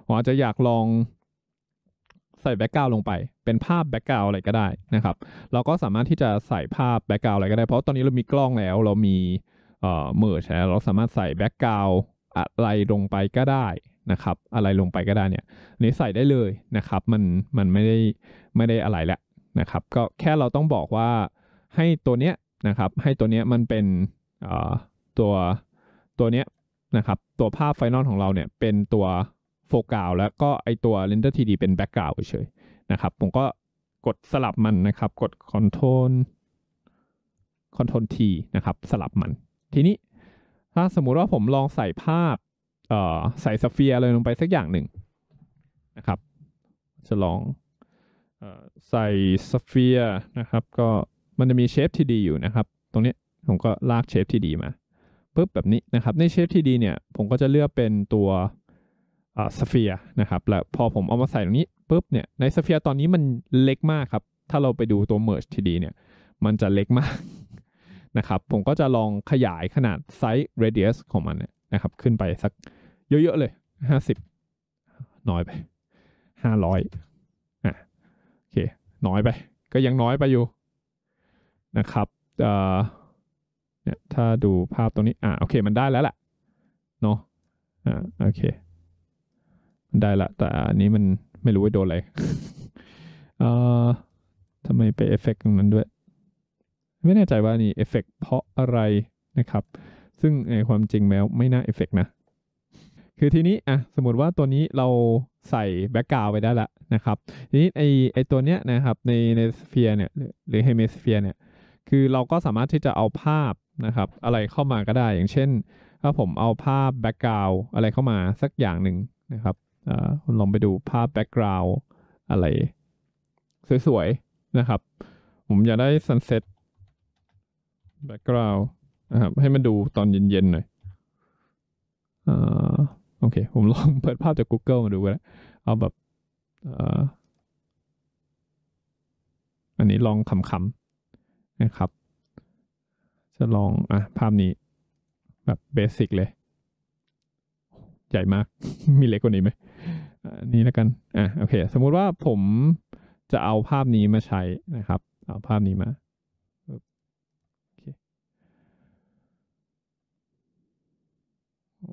Speaker 1: อาจจะอยากลองใส่แบ็กกราวลงไป เป็นภาพแบ็กกราวอะไรก็ได้นะครับ เราก็สามารถที่จะใส่ภาพแบ็กกราวอะไรก็ได้เพราะตอนนี้เรามีกล้องแล้วเรามีเอ่อเมอร์ชแล้วเราสามารถใส่แบ็กกราวอะไรลงไปก็ได้นะครับอะไรลงไปก็ได้เนี่ยนี้ใส่ได้เลยนะครับมันมันไม่ได้ไม่ได้อะไรแหละนะครับ ก็แค่เราต้องบอกว่าให้ตัวเนี้ยนะครับให้ตัวเนี้ยมันเป็นตัวตัวเนี้ยนะครับตัวภาพไฟนอลของเราเนี่ยเป็นตัวโฟกัสแล้วก็ไอตัว render ด d เป็นแบ็กกราวเฉยนะครับ ผมก็กดสลับมันนะครับ กด control c นโ t r o l T นะครับ สลับมัน ทีนี้ถ้าสมมุติว่าผมลองใส่ภาพใส่สเฟียร์เลยลงไปสักอย่างหนึ่งนะครับจะลองอใส่สเฟียร์นะครับก็มันจะมีเชฟที่ดีอยู่นะครับ ตรงนี้ผมก็ลากเชฟที่ดีมาปุ๊บแบบนี้นะครับ ในเชฟที่ดีเนี่ยผมก็จะเลือกเป็นตัวสเฟียนะครับ แล้วพอผมเอามาใส่ตรงนี้ปุ๊บเนี่ยในสเฟียตอนนี้มันเล็กมากครับ ถ้าเราไปดูตัวเมอร์ชทีดีเนี่ย มันจะเล็กมาก นะครับ ผมก็จะลองขยายขนาดไซส์รดิเอสของมันนนะครับ ขึ้นไปสักเยอะๆเลย 50 น้อยไป 500อ่ะโอเค น้อยไปก็ยังน้อยไปอยู่ นะครับเนี่ยถ้าดูภาพตรงนี้ อ่าโอเค มันได้แล้วแหละเนาะอ่าโอเคได้ละแต่อันนี้มันไม่รู้ว่าโดนอะไร เอ่อทำไมไปเอฟเฟกตรงนั้นด้วย ไม่แน่ใจว่านี่เอฟเฟกเพราะอะไรนะครับ ซึ่งในความจริงแล้วไม่น่าเอฟเฟกนะ คือทีนี้อ่ะ สมมติว่าตัวนี้เราใส่แบ็กกราวไปได้ละนะครับ ทีนี้ไอไอตัวเนี้ยนะครับในในสเฟียเนี่ยหรือเฮเมสเฟียเนี่ยคือเราก็สามารถที่จะเอาภาพนะครับ อะไรเข้ามาก็ได้อย่างเช่น ถ้าผมเอาภาพแบ็กกราวอะไรเข้ามาสักอย่างหนึ่งนะครับคุณลองไปดูภาพแบ็กกราว์อะไร สวย ๆ นะครับ ผมอยากได้ซันเซ็ตแบ็กกราวนะครับให้มันดูตอนเย็น ๆ หน่อยอ่าโอเค ผมลองเปิดภาพจาก Google มาดูก็ได้เอาแบบอันนี้ลองคำๆนะครับ จะลองอ่ะภาพนี้แบบเบสิกเลย ใหญ่มาก มีเล็กกว่านี้ไหมอันนี้แล้วกัน อ่ะ โอเค สมมุติว่าผมจะเอาภาพนี้มาใช้นะครับ เอาภาพนี้มา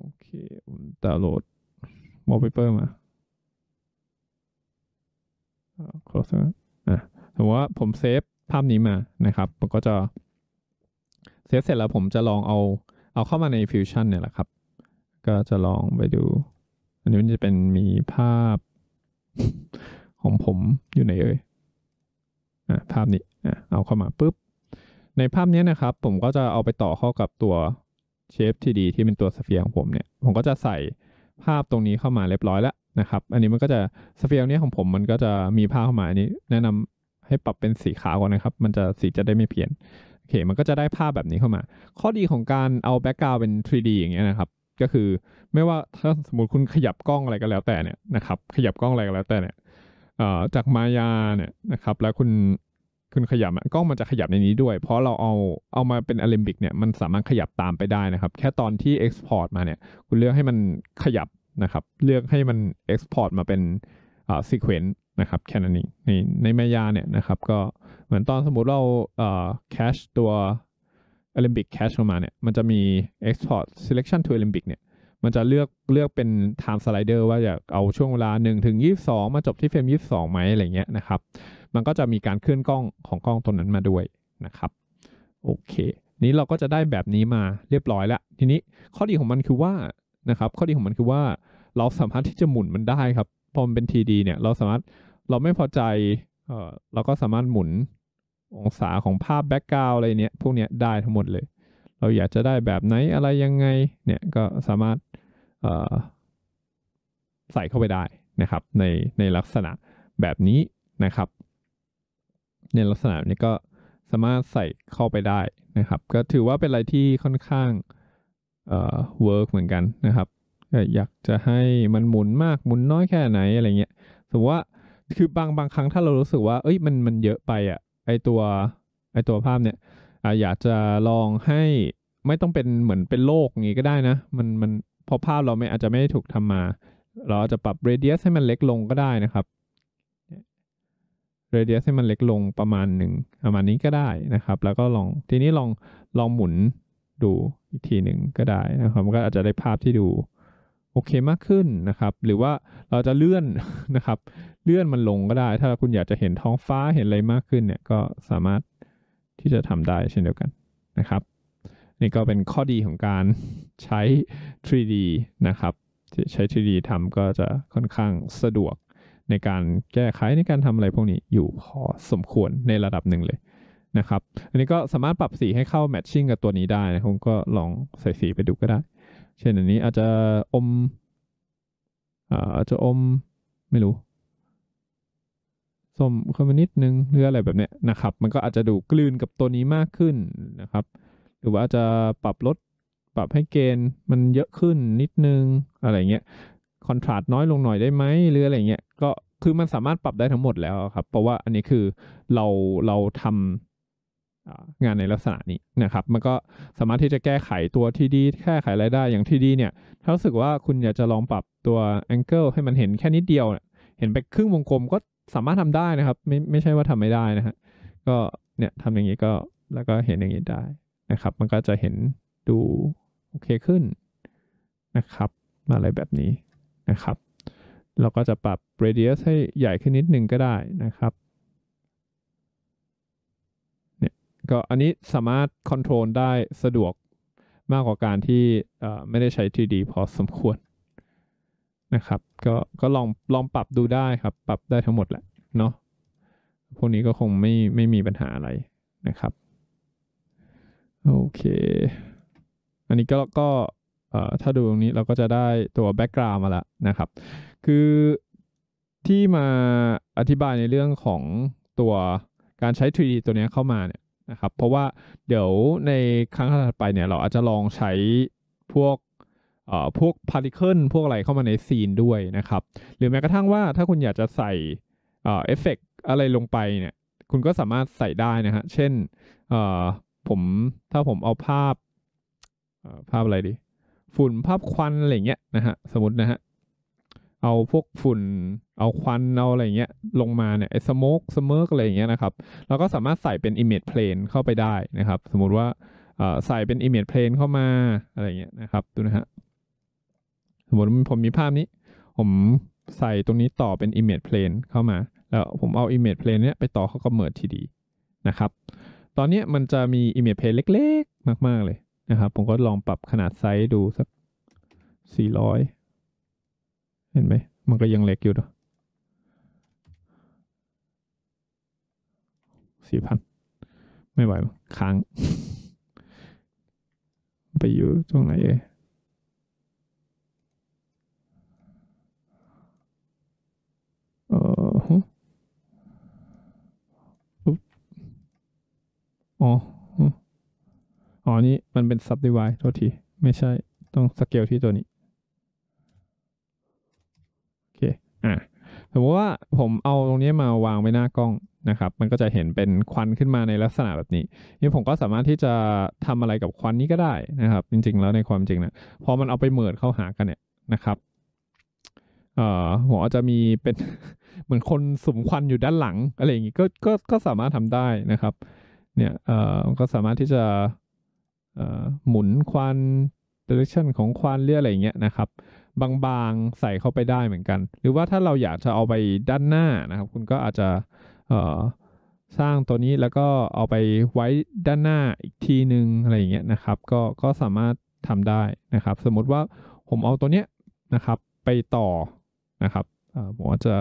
Speaker 1: โอเคผมดาวน์โหลดมอลเปเปอร์มาครอสอ่ะ สมมติว่าผมเซฟภาพนี้มานะครับ มันก็จะเซฟเสร็จแล้วผมจะลองเอาเอาเข้ามาในฟิวชั่นเนี่ยแหละครับ ก็จะลองไปดูอันนี้มันจะเป็นมีภาพ ของผมอยู่ในเอ่ยอ่ะภาพนี้อ่ะเอาเข้ามาปุ๊บในภาพนี้นะครับ ผมก็จะเอาไปต่อเข้ากับตัวเชฟที่ดีที่เป็นตัวสเฟียร์ของผมเนี่ยผมก็จะใส่ภาพตรงนี้เข้ามาเรียบร้อยแล้วนะครับ อันนี้มันก็จะสเฟียร์นี้ของผม มันก็จะมีภาพเข้ามาอันนี้ แนะนำให้ปรับเป็นสีขาวก่อนนะครับ มันจะสีจะได้ไม่เพี้ยนโอเค มันก็จะได้ภาพแบบนี้เข้ามา ข้อดีของการเอาแบ็กกราวเป็น 3D อย่างเงี้ยนะครับก็คือไม่ว่าถ้าสมมติคุณขยับกล้องอะไรก็แล้วแต่เนี่ยนะครับขยับกล้องอะไรก็แล้วแต่เนี่ยจากมายาเนี่ยนะครับแล้วคุณคุณขยับกล้องมันจะขยับในนี้ด้วยเพราะเราเอาเอามาเป็นอลิมบิกเนี่ยมันสามารถขยับตามไปได้นะครับแค่ตอนที่เอ็กซ์พอร์ตมาเนี่ยคุณเลือกให้มันขยับนะครับเลือกให้มันเอ็กซ์พอร์ตมาเป็นอ่าซีเควนต์นะครับแค่นั้นเองในในมายาเนี่ยนะครับก็เหมือนตอนสมมุติเราเอ่อแคชตัว Olympic Cache ออกมาเนี่ย มันจะมี Export Selection to Olympic เนี่ย มันจะเลือกเลือกเป็น Time Slider ว่าอยากเอาช่วงเวลา 1 ถึง 22 มาจบที่เฟรม 22ไหมอะไรเงี้ยนะครับ มันก็จะมีการเคลื่อนกล้องของกล้องตัวนั้นมาด้วยนะครับ โอเค นี้เราก็จะได้แบบนี้มาเรียบร้อยแล้ว ทีนี้ข้อดีของมันคือว่านะครับข้อดีของมันคือว่าเราสามารถที่จะหมุนมันได้ครับ พอมันเป็น TD เนี่ย เราสามารถเราไม่พอใจเออเราก็สามารถหมุนองศาของภาพแบ็กกราวอะไรเนี้ยพวกเนี้ยได้ทั้งหมดเลย เราอยากจะได้แบบไหนอะไรยังไงเนี่ยก็สามารถใส่เข้าไปได้นะครับในในลักษณะแบบนี้นะครับ ในลักษณะนี้ก็สามารถใส่เข้าไปได้นะครับ ก็ถือว่าเป็นอะไรที่ค่อนข้างเอ่อเวิร์กเหมือนกันนะครับอยากจะให้มันหมุนมากหมุนน้อยแค่ไหนอะไรเงี้ยสมมติว่าคือบางบางครั้งถ้าเรารู้สึกว่าเอ้ยมันมันเยอะไปอะ่ะไอตัวไอตัวภาพเนี่ยอยากจะลองให้ไม่ต้องเป็นเหมือนเป็นโลกอย่างนี้ก็ได้นะมันมันพอภาพเราไม่อาจจะไม่ได้ถูกทำมา เราจะปรับ radius ให้มันเล็กลงก็ได้นะครับ radius ให้มันเล็กลงประมาณหนึ่งประมาณนี้ก็ได้นะครับ แล้วก็ลองทีนี้ลองลองหมุนดูอีกทีหนึ่งก็ได้นะครับมันก็อาจจะได้ภาพที่ดูโอเคมากขึ้นนะครับ หรือว่าเราจะเลื่อนนะครับ เลื่อนมันลงก็ได้ ถ้าคุณอยากจะเห็นท้องฟ้าเห็นอะไรมากขึ้นเนี่ย ก็สามารถที่จะทำได้เช่นเดียวกันนะครับนี่ก็เป็นข้อดีของการใช้ 3D นะครับใช้ 3D ทำก็จะค่อนข้างสะดวก ในการแก้ไขในการทำอะไรพวกนี้อยู่พอสมควรในระดับหนึ่งเลยนะครับ อันนี้ก็สามารถปรับสีให้เข้าแมทชิ่งกับตัวนี้ได้นะผมก็ลองใส่สีไปดูก็ได้เช่นอันนี้อาจจะอม อาจจะอมไม่รู้ส้มเข้ามานิดนึงหรืออะไรแบบเนี้ยนะครับ มันก็อาจจะดูกลืนกับตัวนี้มากขึ้นนะครับ หรือว่าอาจจะปรับลด ปรับให้เกณฑ์มันเยอะขึ้นนิดนึงอะไรเงี้ยคอนทราสต์น้อยลงหน่อยได้ไหมหรืออะไรเงี้ยก็คือมันสามารถปรับได้ทั้งหมดแล้วครับ เพราะว่าอันนี้คือเราเราทำงานในลักษณะนี้นะครับ มันก็สามารถที่จะแก้ไขตัวที่ดีแก้ไขรายได้อย่างที่ดีเนี่ย ถ้ารู้สึกว่าคุณอยากจะลองปรับตัวแองเกิลให้มันเห็นแค่นิดเดียวเนี่ยเห็นไปครึ่งวงกลมก็สามารถทำได้นะครับ ไม่ไม่ใช่ว่าทำไม่ได้นะฮะก็เนี่ยทำอย่างนี้ก็แล้วก็เห็นอย่างนี้ได้นะครับ มันก็จะเห็นดูโอเคขึ้นนะครับอะไรแบบนี้นะครับเราก็จะปรับ radius ให้ใหญ่ขึ้นนิดนึงก็ได้นะครับก็อันนี้สามารถคอนโทรลได้สะดวกมากกว่าการที่ไม่ได้ใช้ 3D พอสมควร นะครับก็ก็ลองลองปรับดูได้ครับ ปรับได้ทั้งหมดแหละเนาะพวกนี้ก็คงไม่ไม่มีปัญหาอะไรนะครับ โอเค อันนี้ก็ก็ถ้าดูตรงนี้เราก็จะได้ตัวแบ็กกราวมาแล้วนะครับ คือที่มาอธิบายในเรื่องของตัวการใช้ 3D ตัวนี้เข้ามาเนี่ยนะครับเพราะว่าเดี๋ยวในครั้งถัดไปเนี่ยเราอาจจะลองใช้พวกเอ่อพวกพาร์ติเคิลพวกอะไรเข้ามาในซีนด้วยนะครับ หรือแม้กระทั่งว่าถ้าคุณอยากจะใส่เอ่อเอฟเฟกอะไรลงไปเนี่ย คุณก็สามารถใส่ได้นะฮะเช่นเอ่อผม ถ้าผมเอาภาพเออ่ภาพอะไรดี ฝุ่นภาพควัน อะไรเงี้ยนะฮะสมมตินะฮะเอาพวกฝุ่น เอาควัน เอาอะไรเงี้ย ลงมาเนี่ยไอ้สโมกสเมิร์กอะไรเงี้ยนะครับ เราก็สามารถใส่เป็น Image Plane เข้าไปได้นะครับ สมมุติว่าใส่เป็น Image Plane เข้ามา อะไรเงี้ยนะครับ ดูนะฮะ สมมติผมมีภาพนี้ ผมใส่ตรงนี้ต่อเป็น Image Plane เข้ามา แล้วผมเอา Image Plane เนี้ยไปต่อเข้ากับ Merge ทีดีนะครับ ตอนนี้มันจะมี Image Plane เล็กๆมากๆเลยนะครับ ผมก็ลองปรับขนาดไซส์ดูสัก 400เห็นไหม มันก็ยังเล็กอยู่วยสี่พันไม่ไหวค้าง ไปอยู่ตรงไหนเอออออ๋ออ๋อนี้มันเป็น subdivide ททษที ไม่ใช่ ต้องสเกลที่ตัวนี้อ่ะสมมติว่าผมเอาตรงนี้มาวางไว้หน้ากล้องนะครับ มันก็จะเห็นเป็นควันขึ้นมาในลักษณะแบบนี้ นี่ผมก็สามารถที่จะทำอะไรกับ ควันนี้ก็ได้นะครับ จริงๆแล้วในความจริงนะพอมันเอาไปเหมิดเข้าหากันเนี่ยนะครับเอ่อหัวจะมีเป็นเหมือนคนสุมควันอยู่ด้านหลังอะไรอย่างงี้ก็ก็ก็สามารถทำได้นะครับเนี่ยเอ่อก็สามารถที่จะเอ่อหมุนควัน direction ของควันเรื่องอะไรอย่างเงี้ยนะครับบางๆ ใส่เข้าไปได้เหมือนกัน หรือว่าถ้าเราอยากจะเอาไปด้านหน้านะครับ คุณก็อาจจะสร้างตัวนี้แล้วก็เอาไปไว้ด้านหน้าอีกทีหนึ่งอะไรอย่างเงี้ยนะครับ ก็ก็สามารถทำได้นะครับ สมมติว่าผมเอาตัวเนี้ยนะครับไปต่อนะครับผมจะ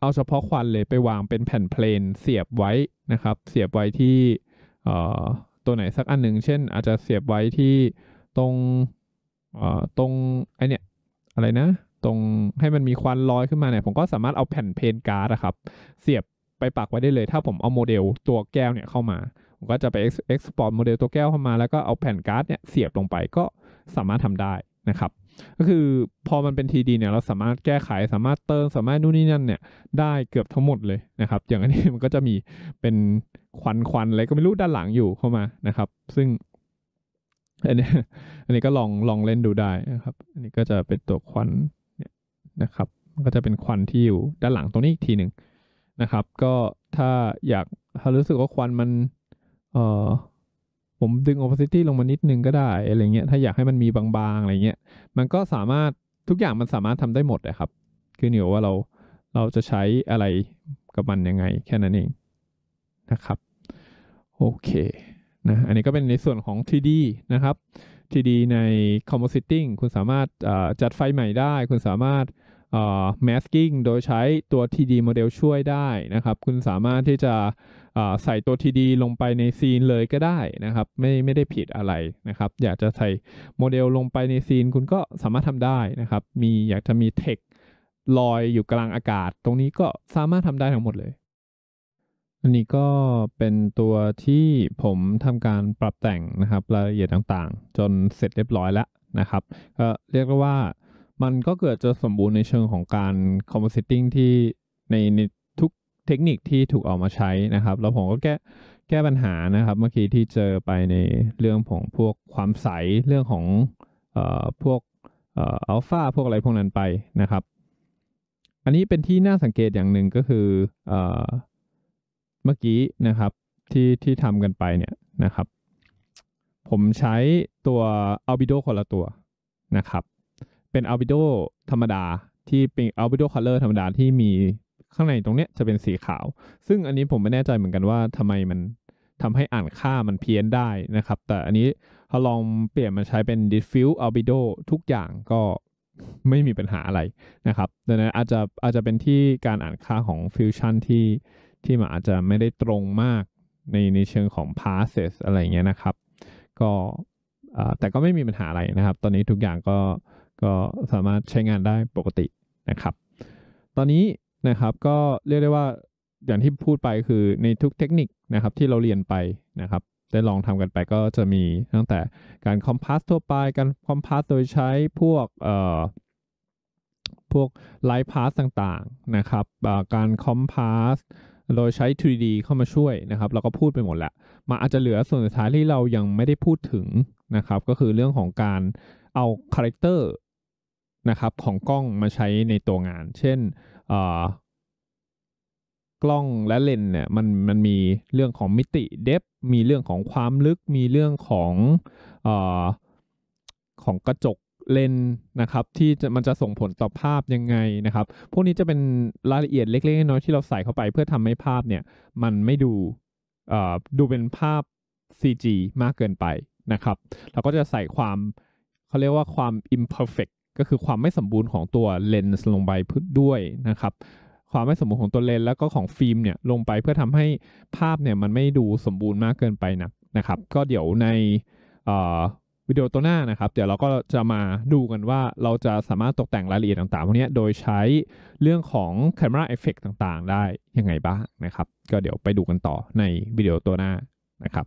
Speaker 1: เอาเฉพาะควันเลยไปวางเป็นแผ่นเพลนเสียบไว้นะครับ เสียบไว้ที่ตัวไหนสักอันหนึ่งเช่น อาจจะเสียบไว้ที่ตรงตรงไอเนี่ยอะไรนะตรงให้มันมีควันลอยขึ้นมาเนี่ยผมก็สามารถเอาแผ่นเพนการ์ดครับเสียบไปปักไว้ได้เลย ถ้าผมเอาโมเดลตัวแก้วเนี่ยเข้ามาผมก็จะไป export โมเดลตัวแก้วเข้ามาแล้วก็เอาแผ่นการ์ดเนี่ยเสียบลงไปก็สามารถทำได้นะครับก็คือพอมันเป็นด d เนี่ยเราสามารถแก้ไขสามารถเติมสามารถนู่นนี่นั่นเนี่ยได้เกือบทั้งหมดเลยนะครับอย่างอันนี้มันก็จะมีเป็นควันควันอะไรก็ไม่รู้ด้านหลังอยู่เข้ามานะครับซึ่งอันนี้อันนี้ก็ลองลองเล่นดูได้นะครับอันนี้ก็จะเป็นตัวควันเนี่ยนะครับก็จะเป็นควันที่อยู่ด้านหลังตรงนี้อีกทีหนึ่งนะครับ ก็ถ้าอยากถ้ารู้สึกว่าควันมันเอ่อผมดึง opacity ลงมานิดนึงก็ได้อะไรเงี้ยถ้าอยากให้มันมีบางๆ อะไรเงี้ยมันก็สามารถทุกอย่างมันสามารถทำได้หมดนะครับ คือเหนียวว่าเราเราจะใช้อะไรกับมันยังไงแค่นั้นเองนะครับ โอเคนะอันนี้ก็เป็นในส่วนของ 3D นะครับ 3D ใน compositing คุณสามารถจัดไฟใหม่ได้ คุณสามารถ masking โดยใช้ตัว 3D โมเดลช่วยได้นะครับคุณสามารถที่จะใส่ตัว 3D ลงไปในซีนเลยก็ได้นะครับไม่ไม่ได้ผิดอะไรนะครับอยากจะใส่โมเดลลงไปในซีนคุณก็สามารถทำได้นะครับมีอยากจะมีเทคลอยอยู่กลางอากาศตรงนี้ก็สามารถทำได้ทั้งหมดเลยอันนี้ก็เป็นตัวที่ผมทำการปรับแต่งนะครับรายละเอียดต่าง ๆ จนเสร็จเรียบร้อยแล้วนะครับก็เรียกว่ามันก็เกิดจะสมบูรณ์ในเชิงของการคอมโพสิตติ้งที่ในในทุกเทคนิคที่ถูกออกมาใช้นะครับแล้วผมก็แก้แก้ปัญหานะครับ เมื่อกี้ที่เจอไปในเรื่องของพวกความใสเรื่องของออพวกอัลฟาพวกอะไรพวกนั้นไปนะครับ อันนี้เป็นที่น่าสังเกตอย่างหนึ่งก็คืออมื่อกี้นะครับที่ที่ทำกันไปเนี่ยนะครับ ผมใช้ตัวอัลบิโดคนละตัวนะครับ เป็นอัลบิโดธรรมดาที่เป็นอัลบิโดคัลเลอร์ธรรมดาที่มีข้างในตรงเนี้ยจะเป็นสีขาว ซึ่งอันนี้ผมไม่แน่ใจเหมือนกันว่าทำไมมันทำให้อ่านค่ามันเพี้ยนได้นะครับ แต่อันนี้เราลองเปลี่ยนมาใช้เป็น diffuse albedo ทุกอย่างก็ไม่มีปัญหาอะไรนะครับดังนั้นอาจจะอาจจะเป็นที่การอ่านค่าของ fusion ที่ที่มันอาจจะไม่ได้ตรงมากในในเชิงของ passes อะไรเงี้ยนะครับก็แต่ก็ไม่มีปัญหาอะไรนะครับ ตอนนี้ทุกอย่างก็ก็สามารถใช้งานได้ปกตินะครับ ตอนนี้นะครับก็เรียกได้ว่าอย่างที่พูดไปคือในทุกเทคนิคนะครับที่เราเรียนไปนะครับ ได้ลองทำกันไปก็จะมีตั้งแต่การคอมพาสทั่วไปการคอมพาสโดยใช้พวกเอ่อพวกไลท์พาสต่างๆนะครับการคอมพาสโดยใช้ 3D เข้ามาช่วยนะครับ เราก็พูดไปหมดละ มาอาจจะเหลือส่วนสุดท้ายที่เรายังไม่ได้พูดถึงนะครับ ก็คือเรื่องของการเอาคาแรคเตอร์นะครับของกล้องมาใช้ในตัวงาน เช่น กล้องและเลนเนี่ยมันมันมีเรื่องของมิติเดฟมีเรื่องของความลึก มีเรื่องของอของกระจกเลนนะครับที่จะมันจะส่งผลต่อภาพยังไงนะครับ พวกนี้จะเป็นรายละเอียดเล็กๆน้อยๆที่เราใส่เข้าไป เพื่อทำให้ภาพเนี่ยมันไม่ดูดูเป็นภาพ CG มากเกินไปนะครับ เราก็จะใส่ความเขาเรียกว่าความ imperfect ก็คือความไม่สมบูรณ์ของตัวเลนส์ลงไปด้วยนะครับ ความไม่สมบูรณ์ของตัวเลนส์แล้วก็ของฟิล์มเนี่ยลงไปเพื่อทำให้ภาพเนี่ยมันไม่ดูสมบูรณ์มากเกินไปนะนะครับ ก็เดี๋ยวในวิดีโอตัวหน้านะครับ เดี๋ยวเราก็จะมาดูกันว่าเราจะสามารถตกแต่งรายละเอียดต่างๆพวกนี้โดยใช้เรื่องของ Camera Effect ต่างๆ ได้ยังไงบ้างนะครับ ก็เดี๋ยวไปดูกันต่อในวิดีโอตัวหน้านะครับ